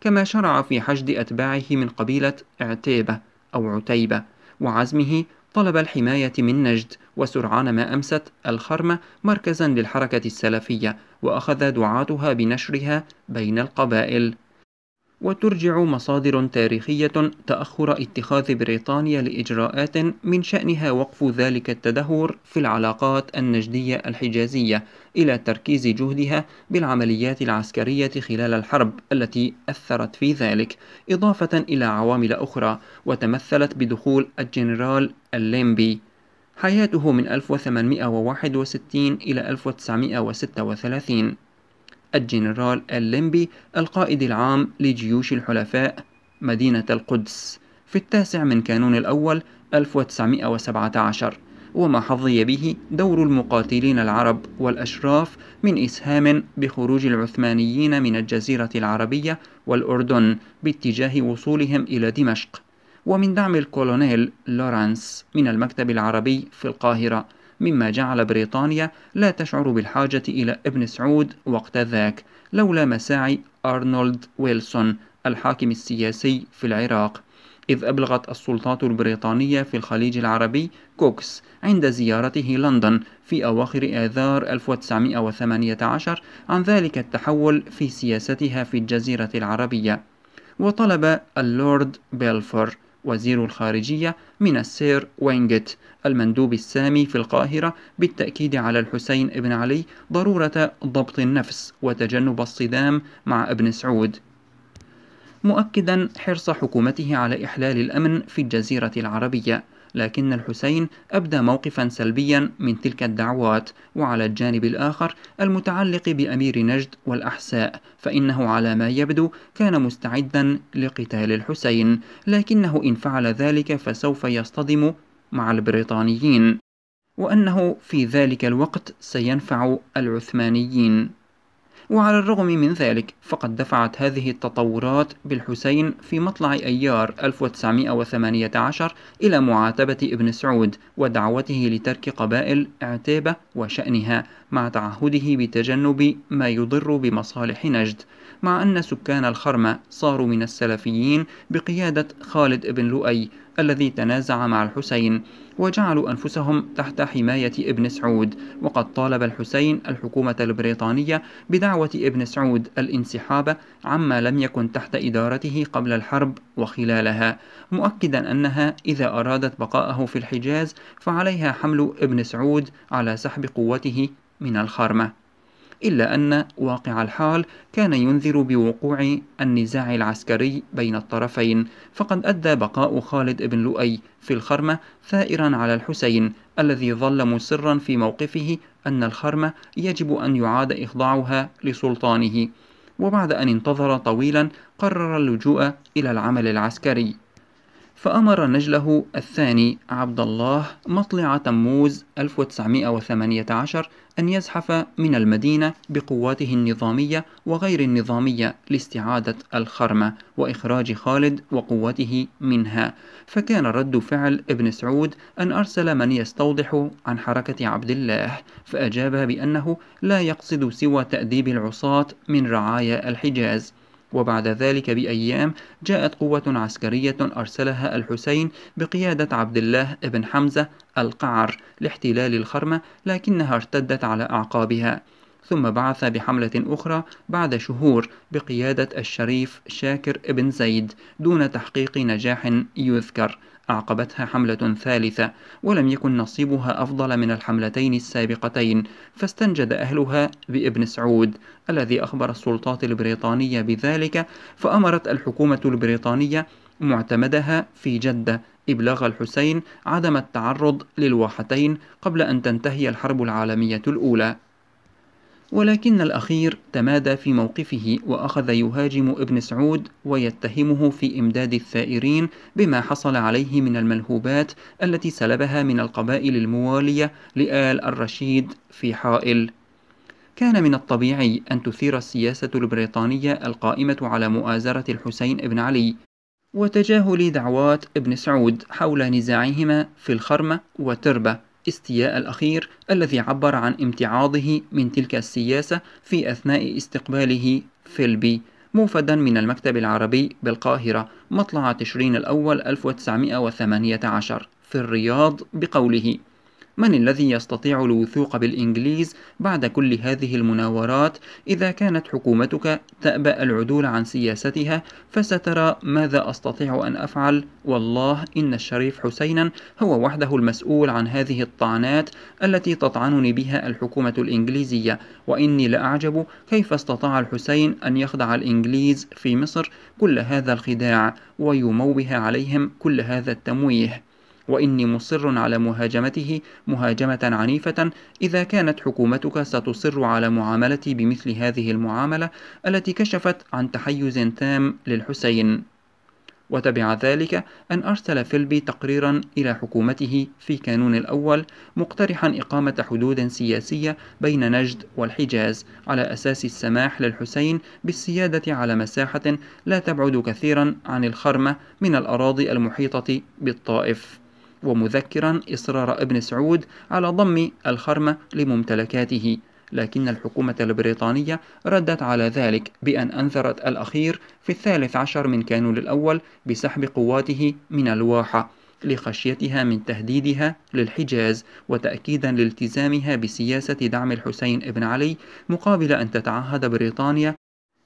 كما شرع في حشد أتباعه من قبيلة عتيبة أو عتيبة وعزمه طلب الحماية من نجد وسرعان ما أمست الخرمة مركزا للحركة السلفية وأخذ دعاتها بنشرها بين القبائل وترجع مصادر تاريخية تأخر اتخاذ بريطانيا لإجراءات من شأنها وقف ذلك التدهور في العلاقات النجدية الحجازية إلى تركيز جهدها بالعمليات العسكرية خلال الحرب التي أثرت في ذلك إضافة إلى عوامل أخرى وتمثلت بدخول الجنرال الليمبي حياته من 1861 إلى 1936 الجنرال الليمبي القائد العام لجيوش الحلفاء مدينة القدس في التاسع من كانون الأول 1917 وما حظي به دور المقاتلين العرب والأشراف من إسهام بخروج العثمانيين من الجزيرة العربية والأردن باتجاه وصولهم إلى دمشق ومن دعم الكولونيل لورانس من المكتب العربي في القاهرة مما جعل بريطانيا لا تشعر بالحاجة إلى ابن سعود وقت ذاك لولا مساعي أرنولد ويلسون الحاكم السياسي في العراق إذ أبلغت السلطات البريطانية في الخليج العربي كوكس عند زيارته لندن في أواخر آذار 1918 عن ذلك التحول في سياستها في الجزيرة العربية وطلب اللورد بيلفور وزير الخارجية من السير وينجت المندوب السامي في القاهرة بالتأكيد على الحسين بن علي ضرورة ضبط النفس وتجنب الصدام مع ابن سعود مؤكدا حرص حكومته على إحلال الأمن في الجزيرة العربية لكن الحسين أبدى موقفا سلبيا من تلك الدعوات وعلى الجانب الآخر المتعلق بأمير نجد والأحساء فإنه على ما يبدو كان مستعدا لقتال الحسين لكنه إن فعل ذلك فسوف يصطدم مع البريطانيين وأنه في ذلك الوقت سينفع العثمانيين وعلى الرغم من ذلك فقد دفعت هذه التطورات بالحسين في مطلع أيار 1918 إلى معاتبة ابن سعود ودعوته لترك قبائل عتابة وشأنها مع تعهده بتجنب ما يضر بمصالح نجد مع أن سكان الخرمة صاروا من السلفيين بقيادة خالد بن لؤي الذي تنازع مع الحسين وجعلوا أنفسهم تحت حماية ابن سعود وقد طالب الحسين الحكومة البريطانية بدعوة ابن سعود الانسحاب عما لم يكن تحت إدارته قبل الحرب وخلالها مؤكدا أنها إذا أرادت بقاءه في الحجاز فعليها حمل ابن سعود على سحب قوته من الخرمه إلا أن واقع الحال كان ينذر بوقوع النزاع العسكري بين الطرفين فقد أدى بقاء خالد بن لؤي في الخرمة ثائرا على الحسين الذي ظل مصرا في موقفه أن الخرمة يجب أن يعاد إخضاعها لسلطانه وبعد أن انتظر طويلا قرر اللجوء إلى العمل العسكري فأمر نجله الثاني عبد الله مطلع تموز 1918 أن يزحف من المدينة بقواته النظامية وغير النظامية لاستعادة الخرمة وإخراج خالد وقوته منها فكان رد فعل ابن سعود أن أرسل من يستوضح عن حركة عبد الله فأجاب بأنه لا يقصد سوى تأديب العصاة من رعايا الحجاز وبعد ذلك بأيام جاءت قوة عسكرية أرسلها الحسين بقيادة عبد الله بن حمزة القعر لاحتلال الخرمة لكنها ارتدت على أعقابها ثم بعث بحملة أخرى بعد شهور بقيادة الشريف شاكر بن زيد دون تحقيق نجاح يذكر أعقبتها حملة ثالثة ولم يكن نصيبها أفضل من الحملتين السابقتين فاستنجد أهلها بابن سعود الذي أخبر السلطات البريطانية بذلك فأمرت الحكومة البريطانية معتمدها في جدة إبلاغ الحسين عدم التعرض للواحتين قبل أن تنتهي الحرب العالمية الأولى ولكن الأخير تمادى في موقفه وأخذ يهاجم ابن سعود ويتهمه في إمداد الثائرين بما حصل عليه من الملهوبات التي سلبها من القبائل الموالية لآل الرشيد في حائل كان من الطبيعي أن تثير السياسة البريطانية القائمة على مؤازرة الحسين بن علي وتجاهل دعوات ابن سعود حول نزاعهما في الخرمة وتربة استياء الأخير الذي عبر عن امتعاضه من تلك السياسة في أثناء استقباله فيلبي موفدا من المكتب العربي بالقاهرة مطلع تشرين الأول 1918 في الرياض بقوله من الذي يستطيع الوثوق بالإنجليز بعد كل هذه المناورات إذا كانت حكومتك تأبأ العدول عن سياستها فسترى ماذا أستطيع أن أفعل والله إن الشريف حسينا هو وحده المسؤول عن هذه الطعنات التي تطعنني بها الحكومة الإنجليزية وإني لأعجب كيف استطاع الحسين أن يخدع الإنجليز في مصر كل هذا الخداع ويموه عليهم كل هذا التمويه وإني مصر على مهاجمته مهاجمة عنيفة إذا كانت حكومتك ستصر على معاملتي بمثل هذه المعاملة التي كشفت عن تحيز تام للحسين وتبع ذلك أن أرسل فيلبي تقريرا إلى حكومته في كانون الأول مقترحا إقامة حدود سياسية بين نجد والحجاز على أساس السماح للحسين بالسيادة على مساحة لا تبعد كثيرا عن الخرمة من الأراضي المحيطة بالطائف ومذكرا إصرار ابن سعود على ضم الخرمة لممتلكاته لكن الحكومة البريطانية ردت على ذلك بأن أنذرت الأخير في الثالث عشر من كانون الأول بسحب قواته من الواحة لخشيتها من تهديدها للحجاز وتأكيدا لالتزامها بسياسة دعم الحسين بن علي مقابل أن تتعهد بريطانيا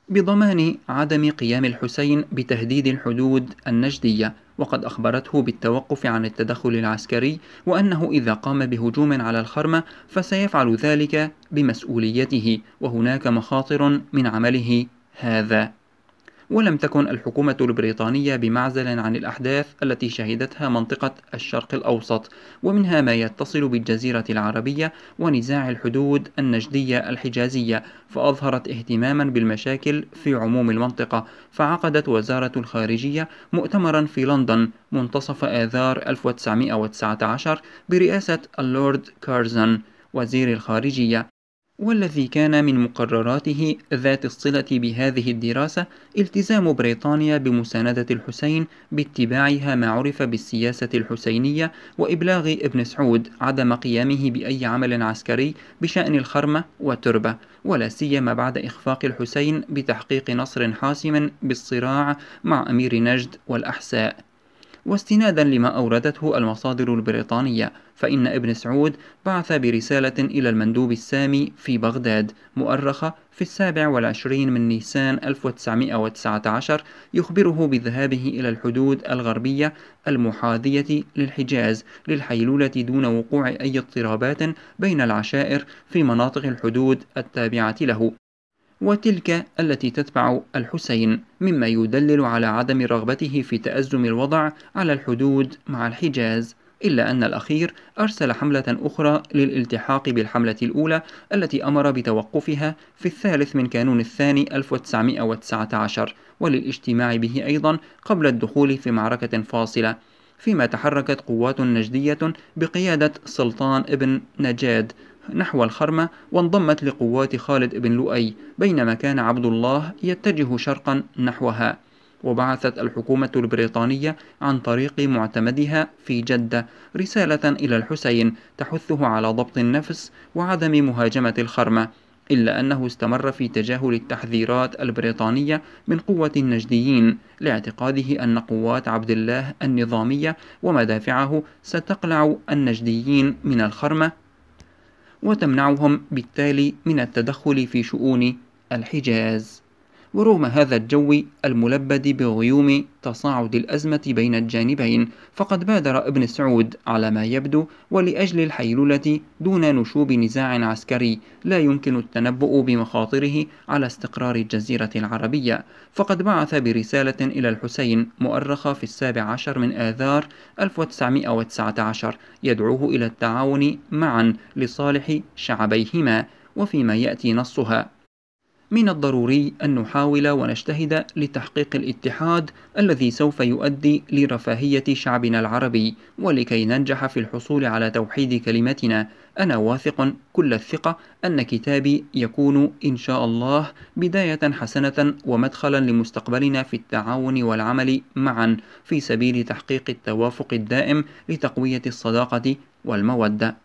بضمان عدم قيام الحسين بتهديد الحدود النجدية وقد أخبرته بالتوقف عن التدخل العسكري وأنه إذا قام بهجوم على الخرمة فسيفعل ذلك بمسؤوليته وهناك مخاطر من عمله هذا ولم تكن الحكومة البريطانية بمعزل عن الأحداث التي شهدتها منطقة الشرق الأوسط ومنها ما يتصل بالجزيرة العربية ونزاع الحدود النجدية الحجازية فأظهرت اهتماما بالمشاكل في عموم المنطقة فعقدت وزارة الخارجية مؤتمرا في لندن منتصف آذار 1919 برئاسة اللورد كارزن وزير الخارجية والذي كان من مقرراته ذات الصلة بهذه الدراسة التزام بريطانيا بمساندة الحسين باتباعها ما عرف بالسياسة الحسينية وإبلاغ ابن سعود عدم قيامه بأي عمل عسكري بشأن الخرمة والتربة ولا سيما بعد إخفاق الحسين بتحقيق نصر حاسم بالصراع مع أمير نجد والأحساء واستنادا لما أوردته المصادر البريطانية فإن ابن سعود بعث برسالة إلى المندوب السامي في بغداد مؤرخة في السابع والعشرين من نيسان 1919 يخبره بذهابه إلى الحدود الغربية المحاذية للحجاز للحيلولة دون وقوع أي اضطرابات بين العشائر في مناطق الحدود التابعة له وتلك التي تتبع الحسين مما يدلل على عدم رغبته في تأزم الوضع على الحدود مع الحجاز إلا أن الأخير أرسل حملة أخرى للالتحاق بالحملة الأولى التي أمر بتوقفها في الثالث من كانون الثاني 1919 وللاجتماع به أيضا قبل الدخول في معركة فاصلة فيما تحركت قوات نجدية بقيادة سلطان ابن نجاد نحو الخرمة وانضمت لقوات خالد بن لؤي بينما كان عبد الله يتجه شرقا نحوها وبعثت الحكومة البريطانية عن طريق معتمدها في جدة رسالة إلى الحسين تحثه على ضبط النفس وعدم مهاجمة الخرمة إلا أنه استمر في تجاهل التحذيرات البريطانية من قوة النجديين لاعتقاده أن قوات عبد الله النظامية ومدافعه ستقلع النجديين من الخرمة وتمنعهم بالتالي من التدخل في شؤون الحجاز ورغم هذا الجو الملبد بغيوم تصاعد الأزمة بين الجانبين فقد بادر ابن سعود على ما يبدو ولأجل الحيلولة دون نشوب نزاع عسكري لا يمكن التنبؤ بمخاطره على استقرار الجزيرة العربية فقد بعث برسالة إلى الحسين مؤرخة في السابع عشر من آذار 1919 يدعوه إلى التعاون معا لصالح شعبيهما وفيما يأتي نصها من الضروري أن نحاول ونجتهد لتحقيق الاتحاد الذي سوف يؤدي لرفاهية شعبنا العربي ولكي ننجح في الحصول على توحيد كلمتنا أنا واثق كل الثقة أن كتابي يكون إن شاء الله بداية حسنة ومدخلا لمستقبلنا في التعاون والعمل معا في سبيل تحقيق التوافق الدائم لتقوية الصداقة والمودة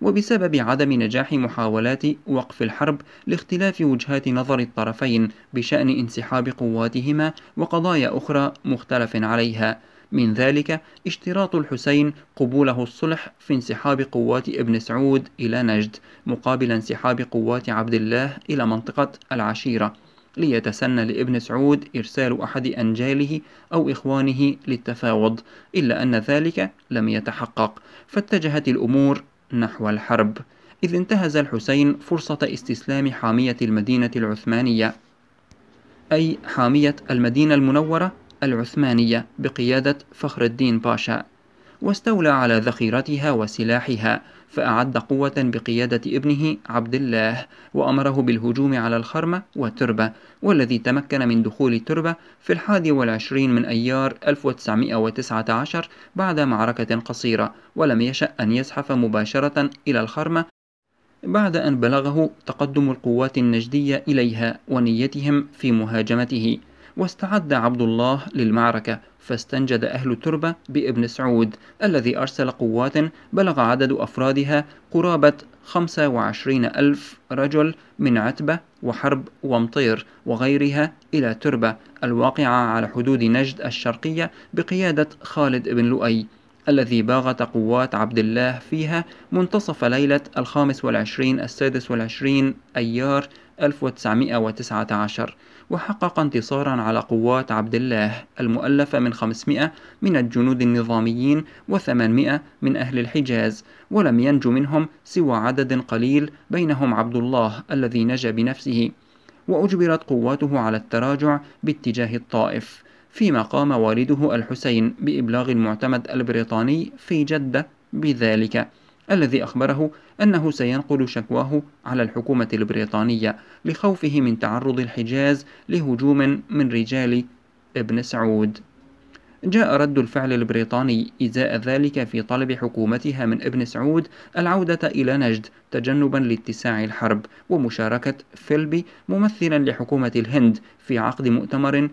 وبسبب عدم نجاح محاولات وقف الحرب لاختلاف وجهات نظر الطرفين بشأن انسحاب قواتهما وقضايا أخرى مختلف عليها من ذلك اشتراط الحسين قبوله الصلح في انسحاب قوات ابن سعود إلى نجد مقابل انسحاب قوات عبد الله إلى منطقة العشيرة ليتسنى لابن سعود إرسال أحد أنجاله أو إخوانه للتفاوض إلا أن ذلك لم يتحقق فاتجهت الأمور نحو الحرب إذ انتهز الحسين فرصة استسلام حامية المدينة العثمانية أي حامية المدينة المنورة العثمانية بقيادة فخر الدين باشا واستولى على ذخيرتها وسلاحها فأعد قوة بقيادة ابنه عبد الله وأمره بالهجوم على الخرمة وتربة والذي تمكن من دخول التربة في الحادي والعشرين من أيار 1919 بعد معركة قصيرة ولم يشأ أن يزحف مباشرة إلى الخرمة بعد أن بلغه تقدم القوات النجدية إليها ونيتهم في مهاجمته واستعد عبد الله للمعركة فاستنجد أهل التربة بابن سعود الذي أرسل قوات بلغ عدد أفرادها قرابة 25 ألف رجل من عتبة وحرب ومطير وغيرها إلى تربة الواقعة على حدود نجد الشرقية بقيادة خالد بن لؤي الذي باغت قوات عبد الله فيها منتصف ليلة الخامس والعشرين السادس والعشرين أيار 1919 وحقق انتصارا على قوات عبد الله المؤلفة من 500 من الجنود النظاميين و800 من أهل الحجاز ولم ينج منهم سوى عدد قليل بينهم عبد الله الذي نجا بنفسه وأجبرت قواته على التراجع باتجاه الطائف فيما قام والده الحسين بإبلاغ المعتمد البريطاني في جدة بذلك الذي أخبره أنه سينقل شكواه على الحكومة البريطانية لخوفه من تعرض الحجاز لهجوم من رجال ابن سعود جاء رد الفعل البريطاني إزاء ذلك في طلب حكومتها من ابن سعود العودة إلى نجد تجنبا لاتساع الحرب ومشاركة فيلبي ممثلا لحكومة الهند في عقد مؤتمر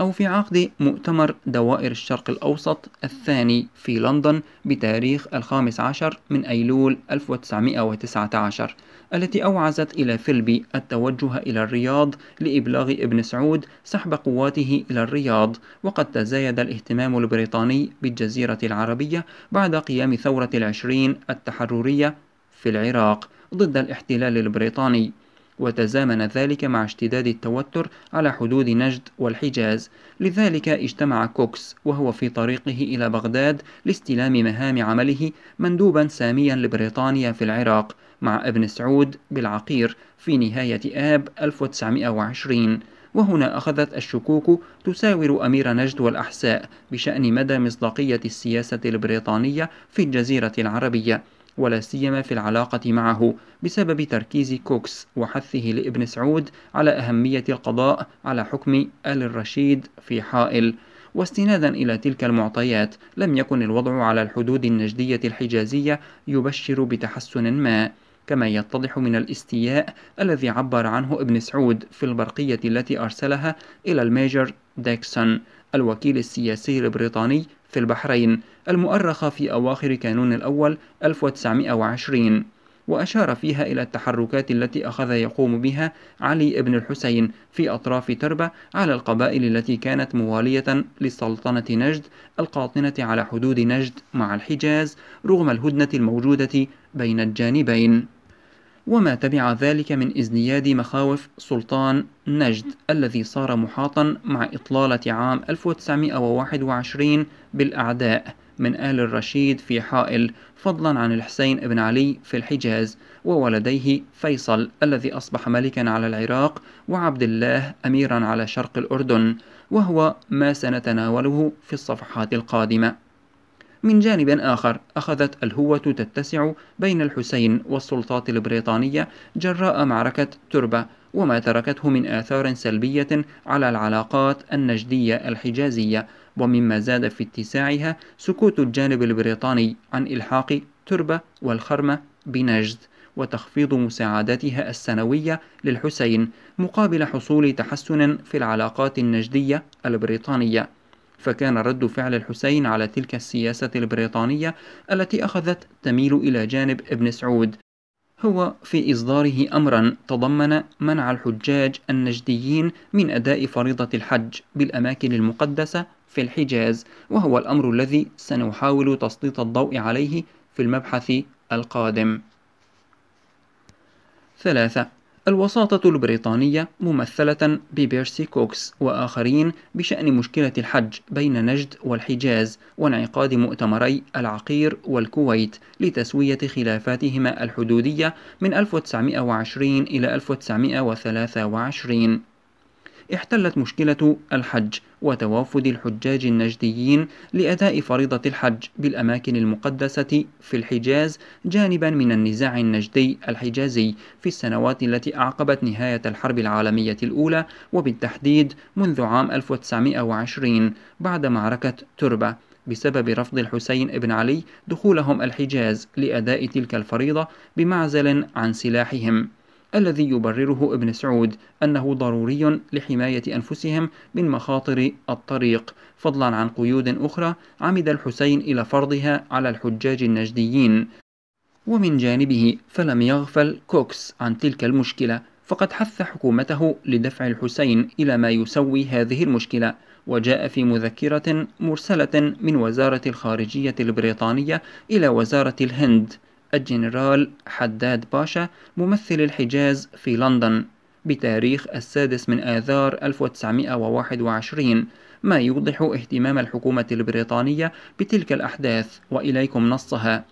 أو في عقد مؤتمر دوائر الشرق الأوسط الثاني في لندن بتاريخ الخامس عشر من أيلول 1919 التي أوعزت إلى فيلبي التوجه إلى الرياض لإبلاغ ابن سعود سحب قواته إلى الرياض وقد تزايد الاهتمام البريطاني بالجزيرة العربية بعد قيام ثورة العشرين التحررية في العراق ضد الاحتلال البريطاني وتزامن ذلك مع اشتداد التوتر على حدود نجد والحجاز لذلك اجتمع كوكس وهو في طريقه إلى بغداد لاستلام مهام عمله مندوبا ساميا لبريطانيا في العراق مع ابن سعود بالعقير في نهاية آب 1920 وهنا أخذت الشكوك تساور أمير نجد والأحساء بشأن مدى مصداقية السياسة البريطانية في الجزيرة العربية ولا سيما في العلاقة معه بسبب تركيز كوكس وحثه لابن سعود على أهمية القضاء على حكم آل الرشيد في حائل واستنادا إلى تلك المعطيات لم يكن الوضع على الحدود النجدية الحجازية يبشر بتحسن ما كما يتضح من الاستياء الذي عبر عنه ابن سعود في البرقية التي أرسلها إلى الميجر ديكسون الوكيل السياسي البريطاني في البحرين المؤرخة في أواخر كانون الأول 1920 وأشار فيها إلى التحركات التي أخذ يقوم بها علي بن الحسين في أطراف تربة على القبائل التي كانت موالية لسلطنة نجد القاطنة على حدود نجد مع الحجاز رغم الهدنة الموجودة بين الجانبين وما تبع ذلك من ازدياد مخاوف سلطان نجد الذي صار محاطا مع إطلالة عام 1921 بالأعداء من آل الرشيد في حائل فضلا عن الحسين بن علي في الحجاز وولديه فيصل الذي أصبح ملكا على العراق وعبد الله أميرا على شرق الأردن وهو ما سنتناوله في الصفحات القادمة من جانب آخر أخذت الهوة تتسع بين الحسين والسلطات البريطانية جراء معركة تربة وما تركته من آثار سلبية على العلاقات النجدية الحجازية ومما زاد في اتساعها سكوت الجانب البريطاني عن إلحاق تربة والخرمة بنجد وتخفيض مساعداتها السنوية للحسين مقابل حصول تحسن في العلاقات النجدية البريطانية فكان رد فعل الحسين على تلك السياسة البريطانية التي أخذت تميل إلى جانب ابن سعود هو في إصداره أمرا تضمن منع الحجاج النجديين من أداء فريضة الحج بالأماكن المقدسة في الحجاز وهو الأمر الذي سنحاول تسليط الضوء عليه في المبحث القادم ثلاثة الوساطة البريطانية ممثلة ببيرسي كوكس وآخرين بشأن مشكلة الحج بين نجد والحجاز وانعقاد مؤتمري العقير والكويت لتسوية خلافاتهما الحدودية من 1920 إلى 1923 احتلت مشكلة الحج وتوافد الحجاج النجديين لأداء فريضة الحج بالأماكن المقدسة في الحجاز جانبا من النزاع النجدي الحجازي في السنوات التي أعقبت نهاية الحرب العالمية الأولى وبالتحديد منذ عام 1920 بعد معركة تربة بسبب رفض الحسين بن علي دخولهم الحجاز لأداء تلك الفريضة بمعزل عن سلاحهم الذي يبرره ابن سعود أنه ضروري لحماية أنفسهم من مخاطر الطريق فضلا عن قيود أخرى عمد الحسين إلى فرضها على الحجاج النجديين ومن جانبه فلم يغفل كوكس عن تلك المشكلة فقد حث حكومته لدفع الحسين إلى ما يسوي هذه المشكلة وجاء في مذكرة مرسلة من وزارة الخارجية البريطانية إلى وزارة الهند الجنرال حداد باشا ممثل الحجاز في لندن بتاريخ السادس من آذار 1921 ما يوضح اهتمام الحكومة البريطانية بتلك الأحداث وإليكم نصها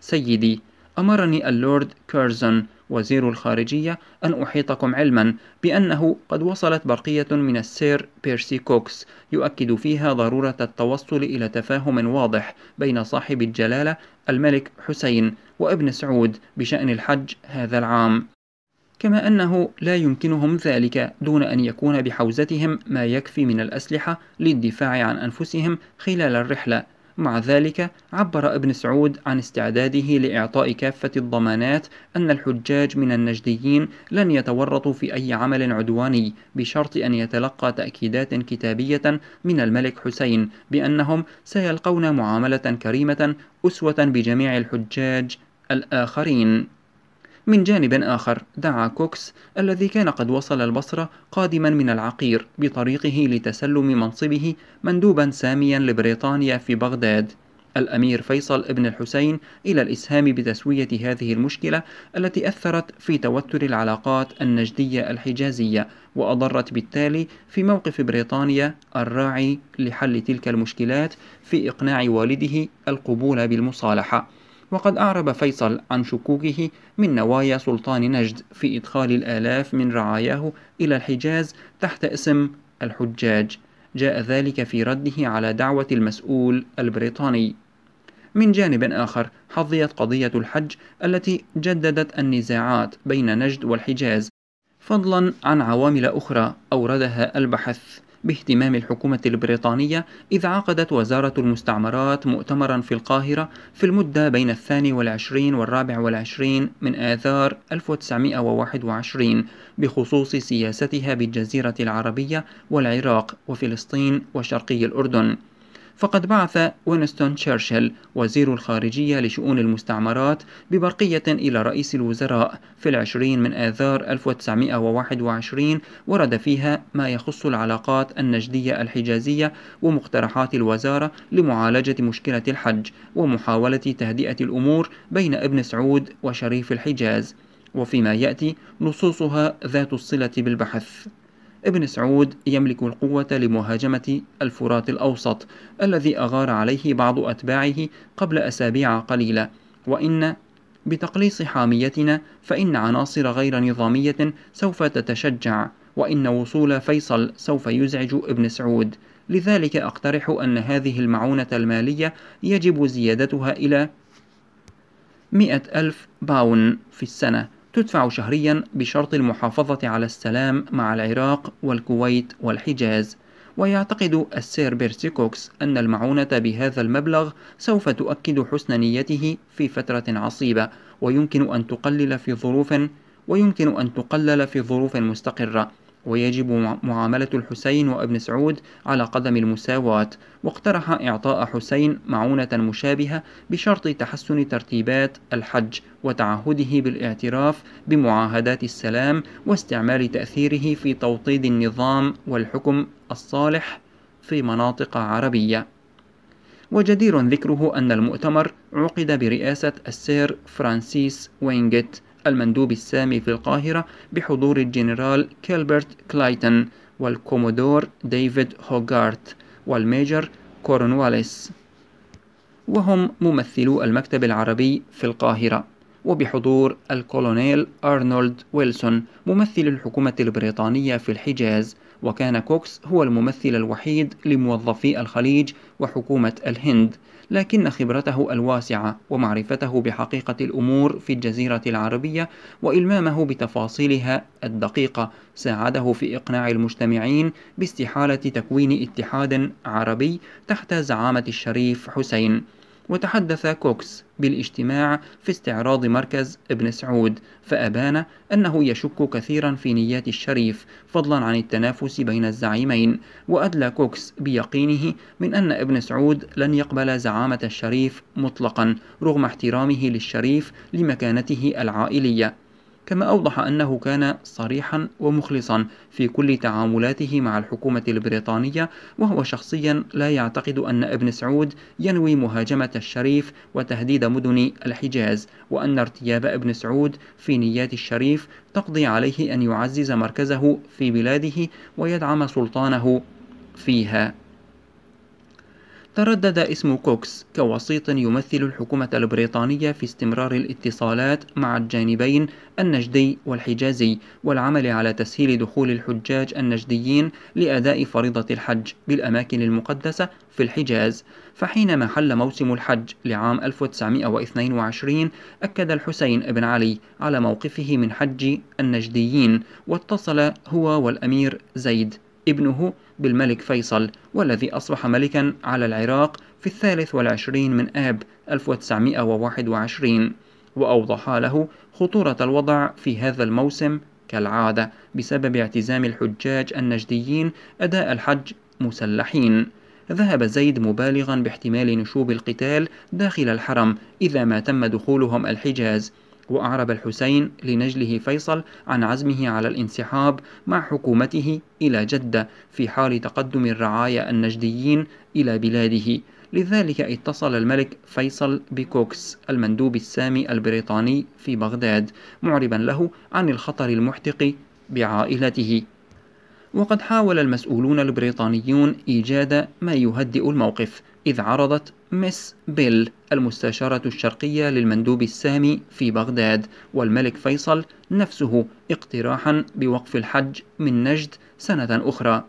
سيدي أمرني اللورد كيرزون وزير الخارجية أن أحيطكم علما بأنه قد وصلت برقية من السير بيرسي كوكس يؤكد فيها ضرورة التوصل إلى تفاهم واضح بين صاحب الجلالة الملك حسين وابن سعود بشأن الحج هذا العام كما أنه لا يمكنهم ذلك دون أن يكون بحوزتهم ما يكفي من الأسلحة للدفاع عن أنفسهم خلال الرحلة مع ذلك عبر ابن سعود عن استعداده لإعطاء كافة الضمانات أن الحجاج من النجديين لن يتورطوا في أي عمل عدواني بشرط أن يتلقى تأكيدات كتابية من الملك حسين بأنهم سيلقون معاملة كريمة أسوة بجميع الحجاج الآخرين من جانب آخر دعا كوكس الذي كان قد وصل البصرة قادما من العقير بطريقه لتسلم منصبه مندوبا ساميا لبريطانيا في بغداد الأمير فيصل ابن الحسين إلى الإسهام بتسوية هذه المشكلة التي أثرت في توتر العلاقات النجدية الحجازية وأضرت بالتالي في موقف بريطانيا الراعي لحل تلك المشكلات في إقناع والده القبول بالمصالحة وقد أعرب فيصل عن شكوكه من نوايا سلطان نجد في إدخال الآلاف من رعاياه إلى الحجاز تحت اسم الحجاج جاء ذلك في رده على دعوة المسؤول البريطاني من جانب آخر حظيت قضية الحج التي جددت النزاعات بين نجد والحجاز فضلا عن عوامل أخرى أوردها البحث باهتمام الحكومة البريطانية إذ عقدت وزارة المستعمرات مؤتمرا في القاهرة في المدة بين الثاني والعشرين والرابع والعشرين من آذار 1921 بخصوص سياستها بالجزيرة العربية والعراق وفلسطين وشرقي الأردن فقد بعث وينستون تشرشل وزير الخارجية لشؤون المستعمرات ببرقية إلى رئيس الوزراء في العشرين من آذار 1921 ورد فيها ما يخص العلاقات النجدية الحجازية ومقترحات الوزارة لمعالجة مشكلة الحج ومحاولة تهدئة الأمور بين ابن سعود وشريف الحجاز وفيما يأتي نصوصها ذات الصلة بالبحث ابن سعود يملك القوة لمهاجمة الفرات الأوسط الذي أغار عليه بعض أتباعه قبل أسابيع قليلة وإن بتقليص حاميتنا فإن عناصر غير نظامية سوف تتشجع وإن وصول فيصل سوف يزعج ابن سعود لذلك أقترح أن هذه المعونة المالية يجب زيادتها إلى مئة ألف باون في السنة تدفع شهريا بشرط المحافظة على السلام مع العراق والكويت والحجاز ويعتقد السير بيرسي كوكس أن المعونة بهذا المبلغ سوف تؤكد حسن نيته في فترة عصيبة ويمكن أن تقلل في ظروف ويمكن أن تقلل في ظروف مستقرة ويجب معاملة الحسين وابن سعود على قدم المساواة واقترح إعطاء حسين معونة مشابهة بشرط تحسن ترتيبات الحج وتعهده بالاعتراف بمعاهدات السلام واستعمال تأثيره في توطيد النظام والحكم الصالح في مناطق عربية وجدير ذكره أن المؤتمر عقد برئاسة السير فرانسيس وينجت المندوب السامي في القاهرة بحضور الجنرال كيلبرت كلايتن والكومودور ديفيد هوغارت والميجر كورنواليس وهم ممثلو المكتب العربي في القاهرة وبحضور الكولونيل أرنولد ويلسون ممثل الحكومة البريطانية في الحجاز وكان كوكس هو الممثل الوحيد لموظفي الخليج وحكومة الهند لكن خبرته الواسعة ومعرفته بحقيقة الأمور في الجزيرة العربية وإلمامه بتفاصيلها الدقيقة ساعده في إقناع المجتمعين باستحالة تكوين اتحاد عربي تحت زعامة الشريف حسين وتحدث كوكس بالاجتماع في استعراض مركز ابن سعود فأبان أنه يشك كثيرا في نيات الشريف فضلا عن التنافس بين الزعيمين وأدلى كوكس بيقينه من أن ابن سعود لن يقبل زعامة الشريف مطلقا رغم احترامه للشريف لمكانته العائلية كما أوضح أنه كان صريحا ومخلصا في كل تعاملاته مع الحكومة البريطانية وهو شخصيا لا يعتقد أن ابن سعود ينوي مهاجمة الشريف وتهديد مدن الحجاز وأن ارتياب ابن سعود في نيات الشريف تقضي عليه أن يعزز مركزه في بلاده ويدعم سلطانه فيها تردد اسم كوكس كوسيط يمثل الحكومة البريطانية في استمرار الاتصالات مع الجانبين النجدي والحجازي والعمل على تسهيل دخول الحجاج النجديين لأداء فريضة الحج بالأماكن المقدسة في الحجاز فحينما حل موسم الحج لعام 1922 أكد الحسين بن علي على موقفه من حج النجديين واتصل هو والأمير زيد ابنه بالملك فيصل والذي أصبح ملكا على العراق في الثالث والعشرين من آب 1921 وأوضح له خطورة الوضع في هذا الموسم كالعادة بسبب اعتزام الحجاج النجديين أداء الحج مسلحين ذهب زيد مبالغا باحتمال نشوب القتال داخل الحرم إذا ما تم دخولهم الحجاز وأعرب الحسين لنجله فيصل عن عزمه على الانسحاب مع حكومته إلى جدة في حال تقدم الرعايا النجديين إلى بلاده لذلك اتصل الملك فيصل بكوكس المندوب السامي البريطاني في بغداد معربا له عن الخطر المحتق بعائلته وقد حاول المسؤولون البريطانيون إيجاد ما يهدئ الموقف إذ عرضت مس بيل المستشارة الشرقية للمندوب السامي في بغداد والملك فيصل نفسه اقتراحا بوقف الحج من نجد سنة أخرى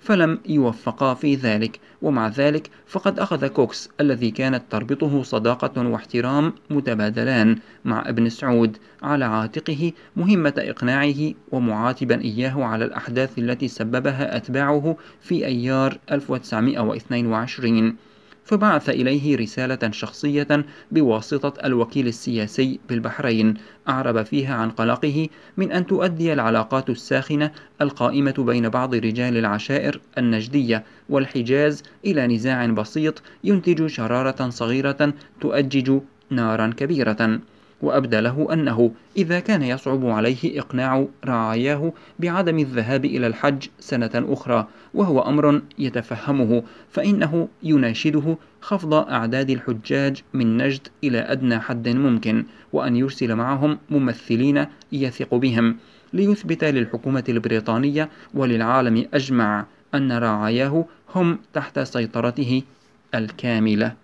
فلم يوفقا في ذلك ومع ذلك فقد أخذ كوكس الذي كانت تربطه صداقة واحترام متبادلان مع ابن سعود على عاتقه مهمة إقناعه ومعاتبا إياه على الأحداث التي سببها أتباعه في أيار 1922 فبعث إليه رسالة شخصية بواسطة الوكيل السياسي بالبحرين أعرب فيها عن قلقه من أن تؤدي العلاقات الساخنة القائمة بين بعض رجال العشائر النجدية والحجاز إلى نزاع بسيط ينتج شرارة صغيرة تؤجج نارا كبيرة وأبدى له أنه إذا كان يصعب عليه إقناع رعاياه بعدم الذهاب إلى الحج سنة أخرى وهو أمر يتفهمه فإنه يناشده خفض أعداد الحجاج من نجد إلى أدنى حد ممكن وأن يرسل معهم ممثلين يثق بهم ليثبت للحكومة البريطانية وللعالم أجمع أن رعاياه هم تحت سيطرته الكاملة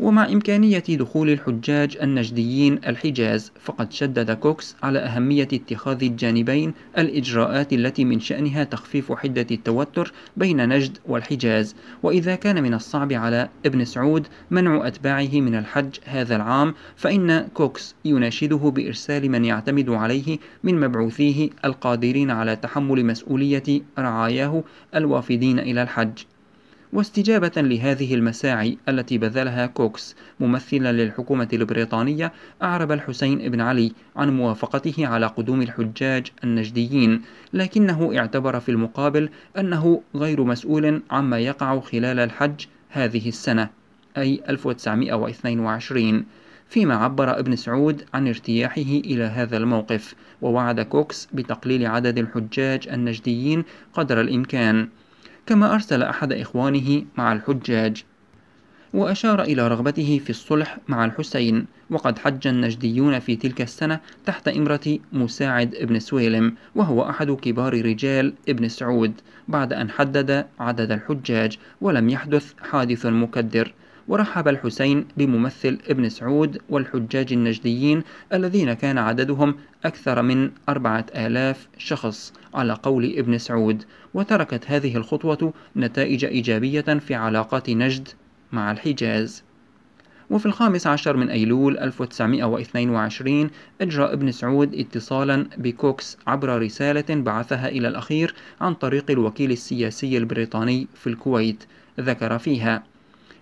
ومع إمكانية دخول الحجاج النجديين الحجاز فقد شدد كوكس على أهمية اتخاذ الجانبين الإجراءات التي من شأنها تخفيف حدة التوتر بين نجد والحجاز وإذا كان من الصعب على ابن سعود منع أتباعه من الحج هذا العام فإن كوكس يناشده بإرسال من يعتمد عليه من مبعوثيه القادرين على تحمل مسؤولية رعاياه الوافدين إلى الحج واستجابة لهذه المساعي التي بذلها كوكس ممثلا للحكومة البريطانية أعرب الحسين بن علي عن موافقته على قدوم الحجاج النجديين لكنه اعتبر في المقابل أنه غير مسؤول عما يقع خلال الحج هذه السنة أي 1922 فيما عبر ابن سعود عن ارتياحه إلى هذا الموقف ووعد كوكس بتقليل عدد الحجاج النجديين قدر الإمكان كما أرسل أحد إخوانه مع الحجاج وأشار إلى رغبته في الصلح مع الحسين وقد حج النجديون في تلك السنة تحت إمرة مساعد ابن سويلم وهو أحد كبار رجال ابن سعود بعد أن حدد عدد الحجاج ولم يحدث حادث مكدر ورحب الحسين بممثل ابن سعود والحجاج النجديين الذين كان عددهم أكثر من أربعة آلاف شخص على قول ابن سعود وتركت هذه الخطوة نتائج إيجابية في علاقات نجد مع الحجاز وفي الخامس عشر من أيلول 1922 أجرى ابن سعود اتصالا بكوكس عبر رسالة بعثها إلى الأخير عن طريق الوكيل السياسي البريطاني في الكويت ذكر فيها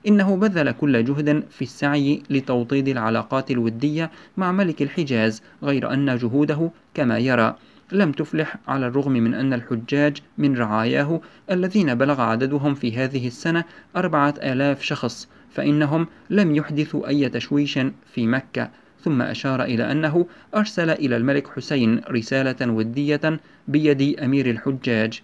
إنه بذل كل جهد في السعي لتوطيد العلاقات الودية مع ملك الحجاز غير أن جهوده كما يرى لم تفلح على الرغم من أن الحجاج من رعاياه الذين بلغ عددهم في هذه السنة أربعة آلاف شخص فإنهم لم يحدثوا أي تشويش في مكة ثم أشار إلى أنه أرسل إلى الملك حسين رسالة ودية بيد أمير الحجاج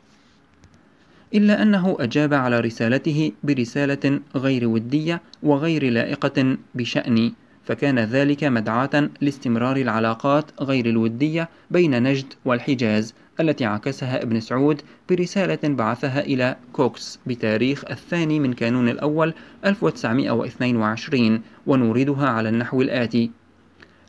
إلا أنه أجاب على رسالته برسالة غير ودية وغير لائقة بشأني فكان ذلك مدعاة لاستمرار العلاقات غير الودية بين نجد والحجاز التي عكسها ابن سعود برسالة بعثها إلى كوكس بتاريخ الثاني من كانون الأول 1922 ونوردها على النحو الآتي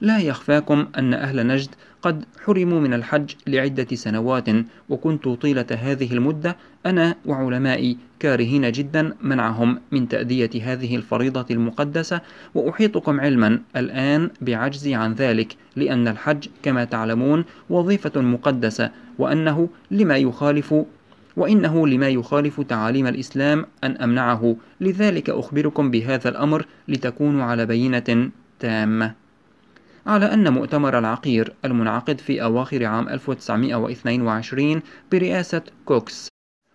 لا يخفاكم أن أهل نجد قد حرموا من الحج لعدة سنوات وكنت طيلة هذه المدة أنا وعلمائي كارهين جدا منعهم من تأدية هذه الفريضة المقدسة وأحيطكم علما الآن بعجزي عن ذلك لأن الحج كما تعلمون وظيفة مقدسة وأنه لما يخالف وإنه لما يخالف تعاليم الإسلام أن أمنعه لذلك أخبركم بهذا الأمر لتكونوا على بينة تامة على أن مؤتمر العقير المنعقد في أواخر عام 1922 برئاسة كوكس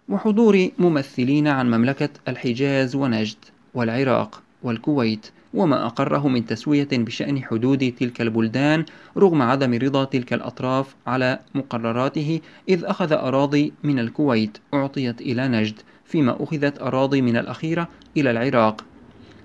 وحضور ممثلين عن مملكة الحجاز ونجد والعراق والكويت وما أقره من تسوية بشأن حدود تلك البلدان رغم عدم رضا تلك الأطراف على مقرراته إذ أخذ أراضي من الكويت أعطيت إلى نجد فيما أخذت أراضي من الأخيرة إلى العراق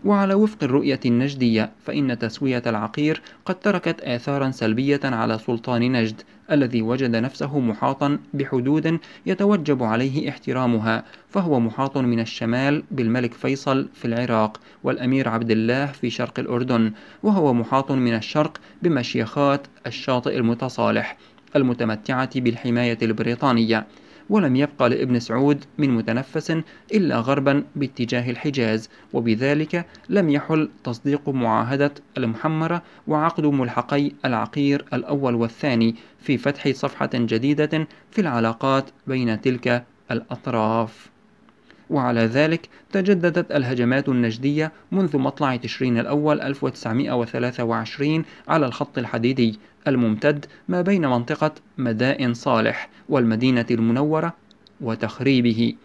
وعلى وفق الرؤية النجدية فإن تسوية العقير قد تركت آثارا سلبية على سلطان نجد الذي وجد نفسه محاطا بحدود يتوجب عليه احترامها فهو محاط من الشمال بالملك فيصل في العراق والأمير عبد الله في شرق الأردن وهو محاط من الشرق بمشيخات الشاطئ المتصالح المتمتعة بالحماية البريطانية ولم يبقى لابن سعود من متنفس إلا غربا باتجاه الحجاز وبذلك لم يحل تصديق معاهدة المحمرة وعقد ملحقي العقير الأول والثاني في فتح صفحة جديدة في العلاقات بين تلك الأطراف وعلى ذلك تجددت الهجمات النجدية منذ مطلع تشرين الأول 1923 على الخط الحديدي الممتد ما بين منطقة مدائن صالح والمدينة المنورة وتخريبه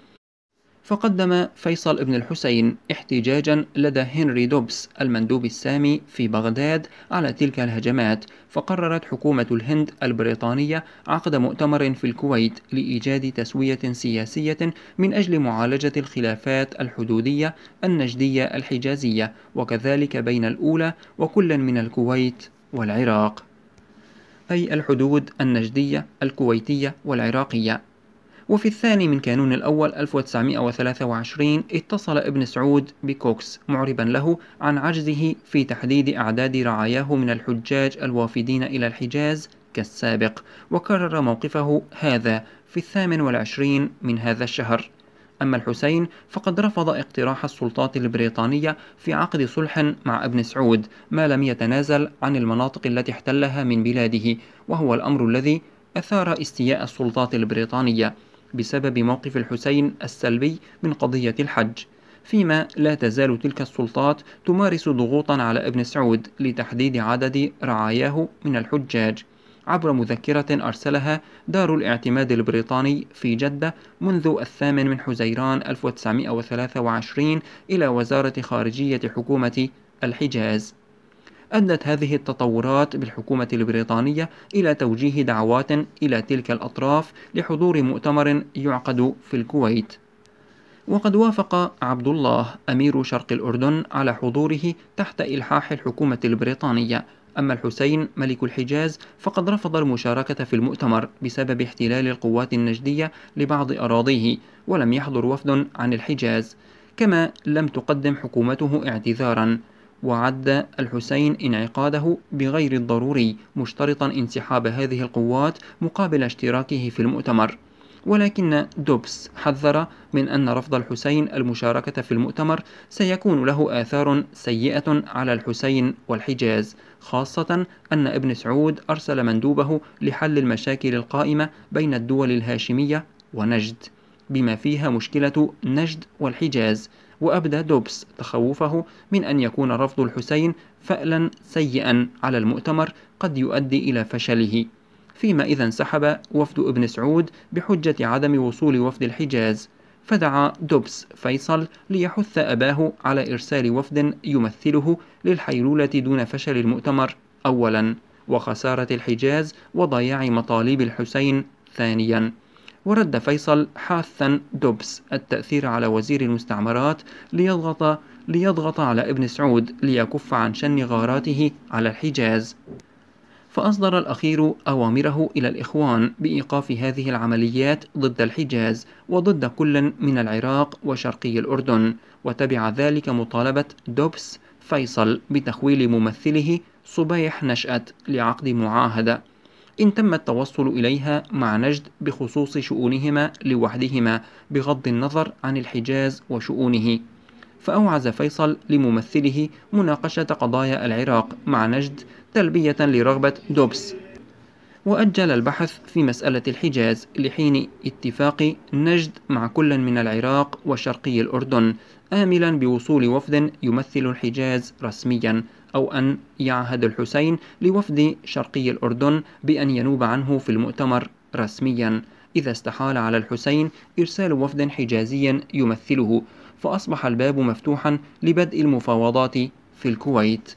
فقدم فيصل بن الحسين احتجاجا لدى هنري دوبس المندوب السامي في بغداد على تلك الهجمات فقررت حكومة الهند البريطانية عقد مؤتمر في الكويت لإيجاد تسوية سياسية من أجل معالجة الخلافات الحدودية النجدية الحجازية وكذلك بين الأولى وكل من الكويت والعراق أي الحدود النجدية الكويتية والعراقية وفي الثاني من كانون الأول 1923 اتصل ابن سعود بكوكس معربا له عن عجزه في تحديد أعداد رعاياه من الحجاج الوافدين إلى الحجاز كالسابق وكرر موقفه هذا في الثامن والعشرين من هذا الشهر أما الحسين فقد رفض اقتراح السلطات البريطانية في عقد صلح مع ابن سعود ما لم يتنازل عن المناطق التي احتلها من بلاده وهو الأمر الذي أثار استياء السلطات البريطانية بسبب موقف الحسين السلبي من قضية الحج فيما لا تزال تلك السلطات تمارس ضغوطا على ابن سعود لتحديد عدد رعاياه من الحجاج عبر مذكرة أرسلها دار الاعتماد البريطاني في جدة منذ الثامن من حزيران 1923 إلى وزارة خارجية حكومة الحجاز. أدت هذه التطورات بالحكومة البريطانية إلى توجيه دعوات إلى تلك الأطراف لحضور مؤتمر يعقد في الكويت. وقد وافق عبد الله أمير شرق الأردن على حضوره تحت إلحاح الحكومة البريطانية أما الحسين ملك الحجاز فقد رفض المشاركة في المؤتمر بسبب احتلال القوات النجدية لبعض أراضيه ولم يحضر وفد عن الحجاز كما لم تقدم حكومته اعتذارا وعد الحسين انعقاده بغير الضروري مشترطا انسحاب هذه القوات مقابل اشتراكه في المؤتمر ولكن دوبس حذر من أن رفض الحسين المشاركة في المؤتمر سيكون له آثار سيئة على الحسين والحجاز خاصة أن ابن سعود أرسل مندوبه لحل المشاكل القائمة بين الدول الهاشمية ونجد بما فيها مشكلة نجد والحجاز وأبدى دوبس تخوفه من أن يكون رفض الحسين فألا سيئا على المؤتمر قد يؤدي إلى فشله فيما إذا انسحب وفد ابن سعود بحجة عدم وصول وفد الحجاز فدعا دوبس فيصل ليحث أباه على إرسال وفد يمثله للحيلولة دون فشل المؤتمر أولا وخسارة الحجاز وضياع مطالب الحسين ثانيا ورد فيصل حاثا دوبس التأثير على وزير المستعمرات ليضغط ليضغط على ابن سعود ليكف عن شن غاراته على الحجاز فأصدر الأخير أوامره إلى الإخوان بإيقاف هذه العمليات ضد الحجاز وضد كل من العراق وشرقي الأردن وتبع ذلك مطالبة دوبس فيصل بتخويل ممثله صبيح نشأت لعقد معاهدة إن تم التوصل إليها مع نجد بخصوص شؤونهما لوحدهما بغض النظر عن الحجاز وشؤونه فأوعز فيصل لممثله مناقشة قضايا العراق مع نجد تلبية لرغبة دوبس وأجل البحث في مسألة الحجاز لحين اتفاق نجد مع كل من العراق وشرقي الأردن آملا بوصول وفد يمثل الحجاز رسميا أو أن يعهد الحسين لوفد شرقي الأردن بأن ينوب عنه في المؤتمر رسميا إذا استحال على الحسين إرسال وفد حجازي يمثله فأصبح الباب مفتوحا لبدء المفاوضات في الكويت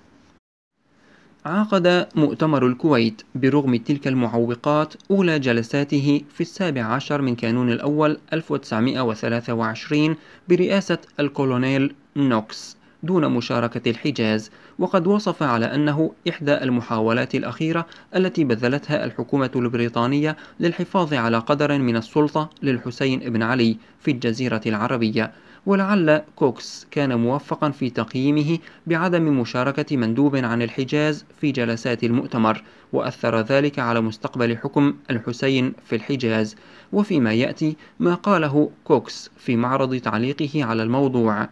عقد مؤتمر الكويت برغم تلك المعوقات أولى جلساته في السابع عشر من كانون الأول 1923 برئاسة الكولونيل نوكس دون مشاركة الحجاز وقد وصف على أنه إحدى المحاولات الأخيرة التي بذلتها الحكومة البريطانية للحفاظ على قدر من السلطة للحسين بن علي في الجزيرة العربية ولعل كوكس كان موفقا في تقييمه بعدم مشاركة مندوب عن الحجاز في جلسات المؤتمر وأثر ذلك على مستقبل حكم الحسين في الحجاز وفيما يأتي ما قاله كوكس في معرض تعليقه على الموضوع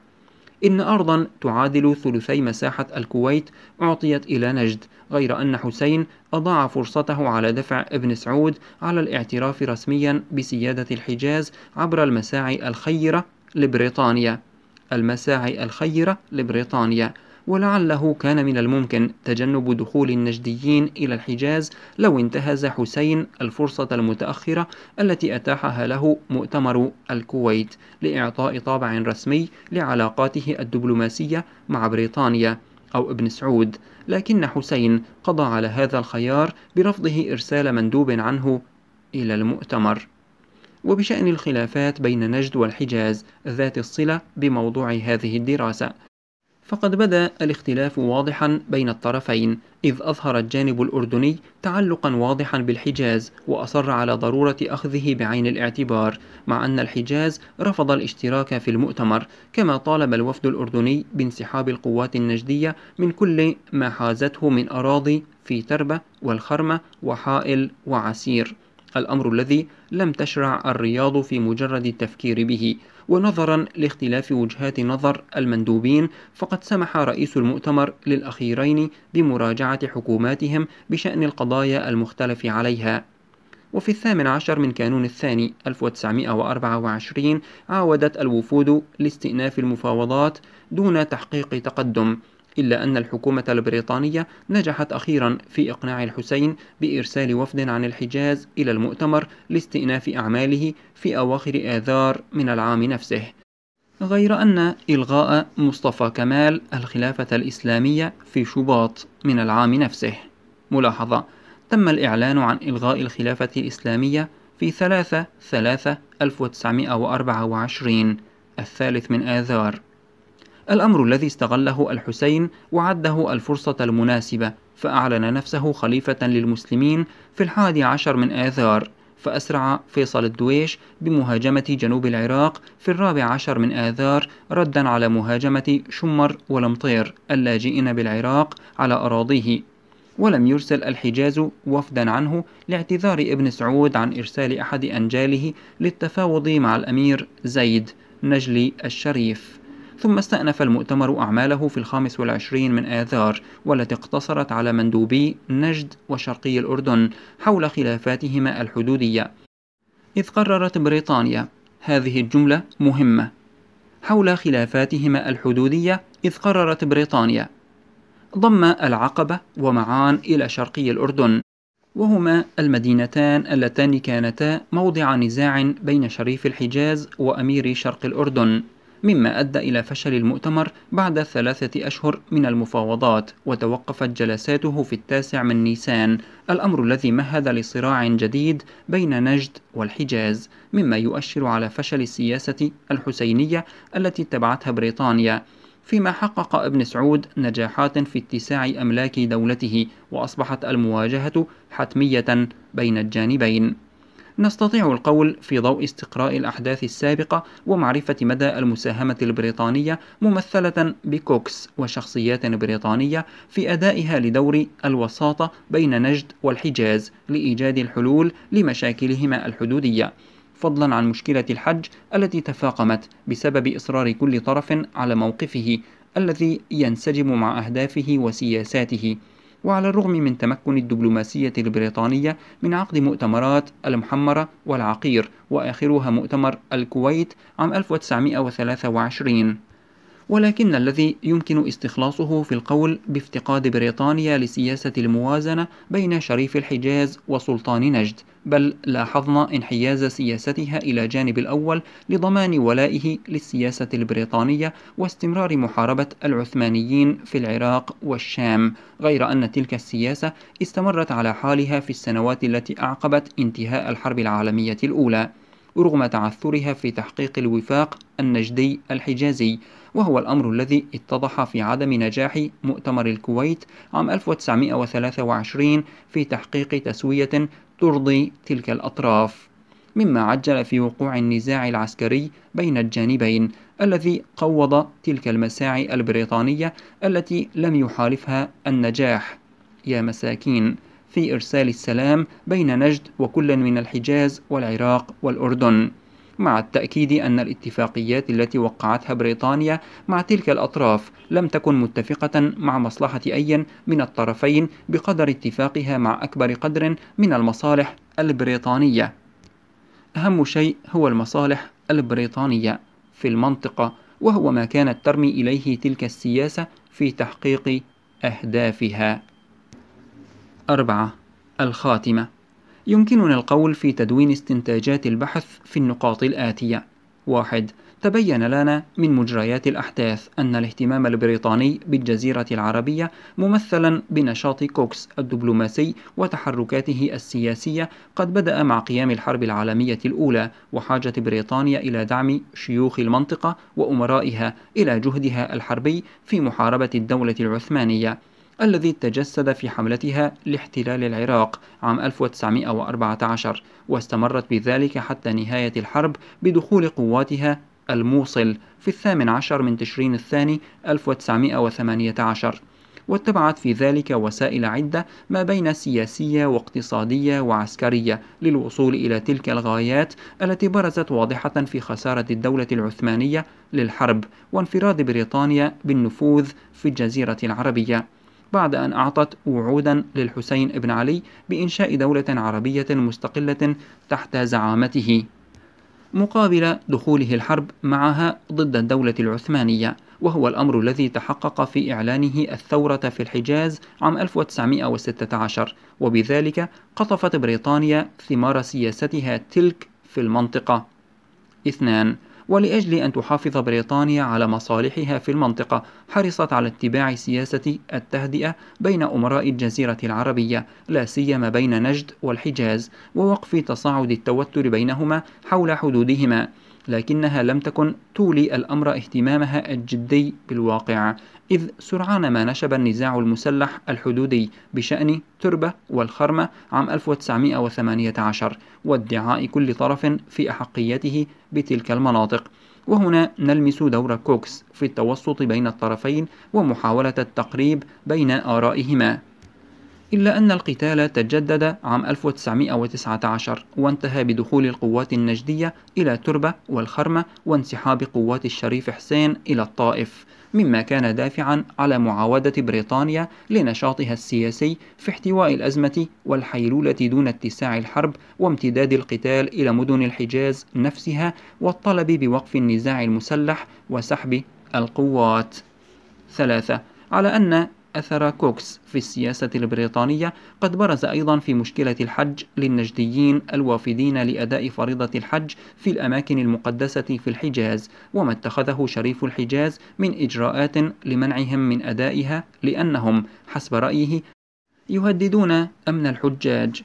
إن أرضا تعادل ثلثي مساحة الكويت أعطيت إلى نجد غير أن حسين أضاع فرصته على دفع ابن سعود على الاعتراف رسميا بسيادة الحجاز عبر المساعي الخيرة لبريطانيا المساعي الخيرة لبريطانيا ولعله كان من الممكن تجنب دخول النجديين إلى الحجاز لو انتهز حسين الفرصة المتأخرة التي أتاحها له مؤتمر الكويت لإعطاء طابع رسمي لعلاقاته الدبلوماسية مع بريطانيا أو ابن سعود، لكن حسين قضى على هذا الخيار برفضه إرسال مندوب عنه إلى المؤتمر. وبشأن الخلافات بين نجد والحجاز ذات الصلة بموضوع هذه الدراسة فقد بدا الاختلاف واضحا بين الطرفين إذ أظهر الجانب الأردني تعلقا واضحا بالحجاز وأصر على ضرورة أخذه بعين الاعتبار مع أن الحجاز رفض الاشتراك في المؤتمر كما طالب الوفد الأردني بانسحاب القوات النجدية من كل ما حازته من أراضي في تربة والخرمة وحائل وعسير الأمر الذي لم تشرع الرياض في مجرد التفكير به ونظرا لاختلاف وجهات نظر المندوبين فقد سمح رئيس المؤتمر للأخيرين بمراجعة حكوماتهم بشأن القضايا المختلف عليها وفي الثامن عشر من كانون الثاني 1924 عاودت الوفود لاستئناف المفاوضات دون تحقيق تقدم إلا أن الحكومة البريطانية نجحت أخيرا في إقناع الحسين بإرسال وفد عن الحجاز إلى المؤتمر لاستئناف أعماله في أواخر آذار من العام نفسه غير أن إلغاء مصطفى كمال الخلافة الإسلامية في شباط من العام نفسه ملاحظة تم الإعلان عن إلغاء الخلافة الإسلامية في 3 3 1924 الثالث من آذار الأمر الذي استغله الحسين وعده الفرصة المناسبة فأعلن نفسه خليفة للمسلمين في الحادي عشر من آذار فأسرع فيصل الدويش بمهاجمة جنوب العراق في الرابع عشر من آذار ردا على مهاجمة شمر ولمطير اللاجئين بالعراق على أراضيه ولم يرسل الحجاز وفدا عنه لاعتذار ابن سعود عن إرسال أحد أنجاله للتفاوض مع الأمير زيد نجلي الشريف ثم استأنف المؤتمر أعماله في الخامس والعشرين من آذار والتي اقتصرت على مندوبي نجد وشرقي الأردن حول خلافاتهما الحدودية إذ قررت بريطانيا هذه الجملة مهمة حول خلافاتهما الحدودية إذ قررت بريطانيا ضم العقبة ومعان إلى شرقي الأردن وهما المدينتان اللتان كانتا موضع نزاع بين شريف الحجاز وأمير شرق الأردن مما أدى إلى فشل المؤتمر بعد ثلاثة أشهر من المفاوضات وتوقفت جلساته في التاسع من نيسان الأمر الذي مهد لصراع جديد بين نجد والحجاز مما يؤشر على فشل السياسة الحسينية التي اتبعتها بريطانيا فيما حقق ابن سعود نجاحات في اتساع أملاك دولته وأصبحت المواجهة حتمية بين الجانبين نستطيع القول في ضوء استقراء الأحداث السابقة ومعرفة مدى المساهمة البريطانية ممثلة بكوكس وشخصيات بريطانية في أدائها لدور الوساطة بين نجد والحجاز لإيجاد الحلول لمشاكلهما الحدودية فضلا عن مشكلة الحج التي تفاقمت بسبب إصرار كل طرف على موقفه الذي ينسجم مع أهدافه وسياساته وعلى الرغم من تمكن الدبلوماسية البريطانية من عقد مؤتمرات المحمرة والعقير وآخرها مؤتمر الكويت عام 1923 ولكن الذي يمكن استخلاصه في القول بافتقاد بريطانيا لسياسة الموازنة بين شريف الحجاز وسلطان نجد بل لاحظنا انحياز سياستها إلى جانب الأول لضمان ولائه للسياسة البريطانية واستمرار محاربة العثمانيين في العراق والشام غير أن تلك السياسة استمرت على حالها في السنوات التي أعقبت انتهاء الحرب العالمية الأولى رغم تعثرها في تحقيق الوفاق النجدي الحجازي وهو الأمر الذي اتضح في عدم نجاح مؤتمر الكويت عام 1923 في تحقيق تسوية ترضي تلك الأطراف مما عجل في وقوع النزاع العسكري بين الجانبين الذي قوض تلك المساعي البريطانية التي لم يحالفها النجاح يا مساكين في إرسال السلام بين نجد وكل من الحجاز والعراق والأردن مع التأكيد أن الاتفاقيات التي وقعتها بريطانيا مع تلك الأطراف لم تكن متفقة مع مصلحة أي من الطرفين بقدر اتفاقها مع أكبر قدر من المصالح البريطانية. أهم شيء هو المصالح البريطانية في المنطقة وهو ما كانت ترمي إليه تلك السياسة في تحقيق أهدافها. أربعة الخاتمة يمكننا القول في تدوين استنتاجات البحث في النقاط الآتية: واحد: تبين لنا من مجريات الأحداث أن الاهتمام البريطاني بالجزيرة العربية ممثلا بنشاط كوكس الدبلوماسي وتحركاته السياسية قد بدأ مع قيام الحرب العالمية الأولى وحاجة بريطانيا إلى دعم شيوخ المنطقة وأمرائها إلى جهدها الحربي في محاربة الدولة العثمانية. الذي تجسد في حملتها لاحتلال العراق عام 1914 واستمرت بذلك حتى نهاية الحرب بدخول قواتها الموصل في الثامن عشر من تشرين الثاني 1918 واتبعت في ذلك وسائل عدة ما بين سياسية واقتصادية وعسكرية للوصول إلى تلك الغايات التي برزت واضحة في خسارة الدولة العثمانية للحرب وانفراد بريطانيا بالنفوذ في الجزيرة العربية بعد أن أعطت وعودا للحسين بن علي بإنشاء دولة عربية مستقلة تحت زعامته مقابل دخوله الحرب معها ضد الدولة العثمانية وهو الأمر الذي تحقق في إعلانه الثورة في الحجاز عام 1916 وبذلك قطفت بريطانيا ثمار سياستها تلك في المنطقة اثنان ولأجل أن تحافظ بريطانيا على مصالحها في المنطقة حرصت على اتباع سياسة التهدئة بين أمراء الجزيرة العربية لا سيما بين نجد والحجاز ووقف تصاعد التوتر بينهما حول حدودهما لكنها لم تكن تولي الأمر اهتمامها الجدي بالواقع إذ سرعان ما نشب النزاع المسلح الحدودي بشأن تربة والخرمة عام 1918 وادعاء كل طرف في أحقيته بتلك المناطق وهنا نلمس دور كوكس في التوسط بين الطرفين ومحاولة التقريب بين آرائهما إلا أن القتال تجدد عام 1919 وانتهى بدخول القوات النجدية إلى تربة والخرمة وانسحاب قوات الشريف حسين إلى الطائف مما كان دافعا على معاودة بريطانيا لنشاطها السياسي في احتواء الأزمة والحيلولة دون اتساع الحرب وامتداد القتال إلى مدن الحجاز نفسها والطلب بوقف النزاع المسلح وسحب القوات. ثلاثة على أن أثر كوكس في السياسة البريطانية قد برز أيضا في مشكلة الحج للنجديين الوافدين لأداء فريضة الحج في الأماكن المقدسة في الحجاز وما اتخذه شريف الحجاز من إجراءات لمنعهم من أدائها لأنهم حسب رأيه يهددون أمن الحجاج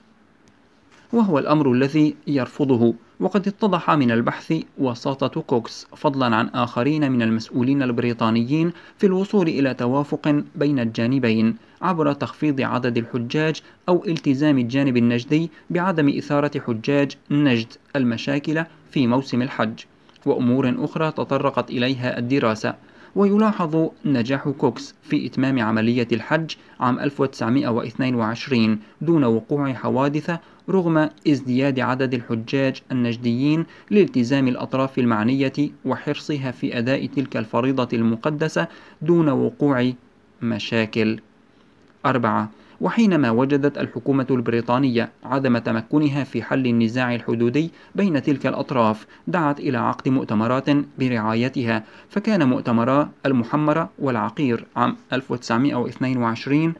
وهو الأمر الذي يرفضه وقد اتضح من البحث وساطة كوكس فضلا عن آخرين من المسؤولين البريطانيين في الوصول إلى توافق بين الجانبين عبر تخفيض عدد الحجاج أو التزام الجانب النجدي بعدم إثارة حجاج نجد المشاكل في موسم الحج وأمور أخرى تطرقت إليها الدراسة ويلاحظ نجاح كوكس في إتمام عملية الحج عام 1922 دون وقوع حوادث رغم ازدياد عدد الحجاج النجديين لالتزام الأطراف المعنية وحرصها في أداء تلك الفريضة المقدسة دون وقوع مشاكل. أربعة وحينما وجدت الحكومة البريطانية عدم تمكنها في حل النزاع الحدودي بين تلك الأطراف، دعت إلى عقد مؤتمرات برعايتها، فكان مؤتمرا المحمرة والعقير عام 1922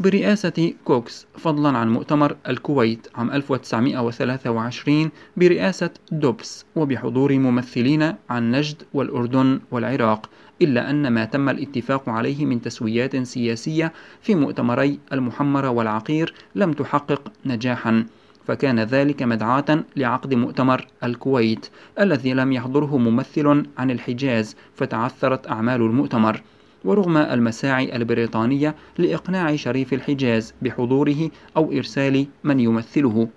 برئاسة كوكس فضلا عن مؤتمر الكويت عام 1923 برئاسة دوبس وبحضور ممثلين عن نجد والأردن والعراق إلا أن ما تم الاتفاق عليه من تسويات سياسية في مؤتمري المحمرة والعقير لم تحقق نجاحا فكان ذلك مدعاة لعقد مؤتمر الكويت الذي لم يحضره ممثل عن الحجاز فتعثرت أعمال المؤتمر ورغم المساعي البريطانية لإقناع شريف الحجاز بحضوره أو إرسال من يمثله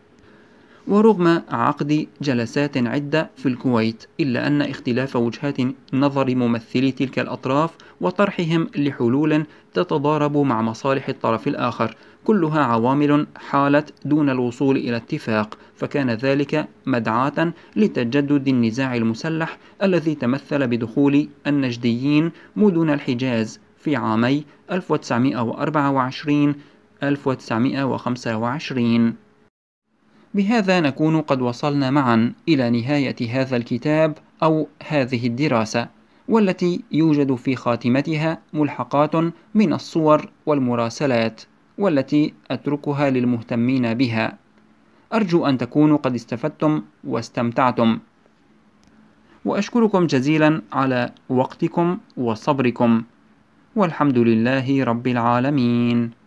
ورغم عقد جلسات عدة في الكويت إلا أن اختلاف وجهات نظر ممثلي تلك الأطراف وطرحهم لحلول تتضارب مع مصالح الطرف الآخر كلها عوامل حالت دون الوصول إلى اتفاق فكان ذلك مدعاة لتجدد النزاع المسلح الذي تمثل بدخول النجديين مدن الحجاز في عامي 1924 1925 بهذا نكون قد وصلنا معا إلى نهاية هذا الكتاب أو هذه الدراسة والتي يوجد في خاتمتها ملحقات من الصور والمراسلات والتي أتركها للمهتمين بها أرجو أن تكونوا قد استفدتم واستمتعتم وأشكركم جزيلا على وقتكم وصبركم والحمد لله رب العالمين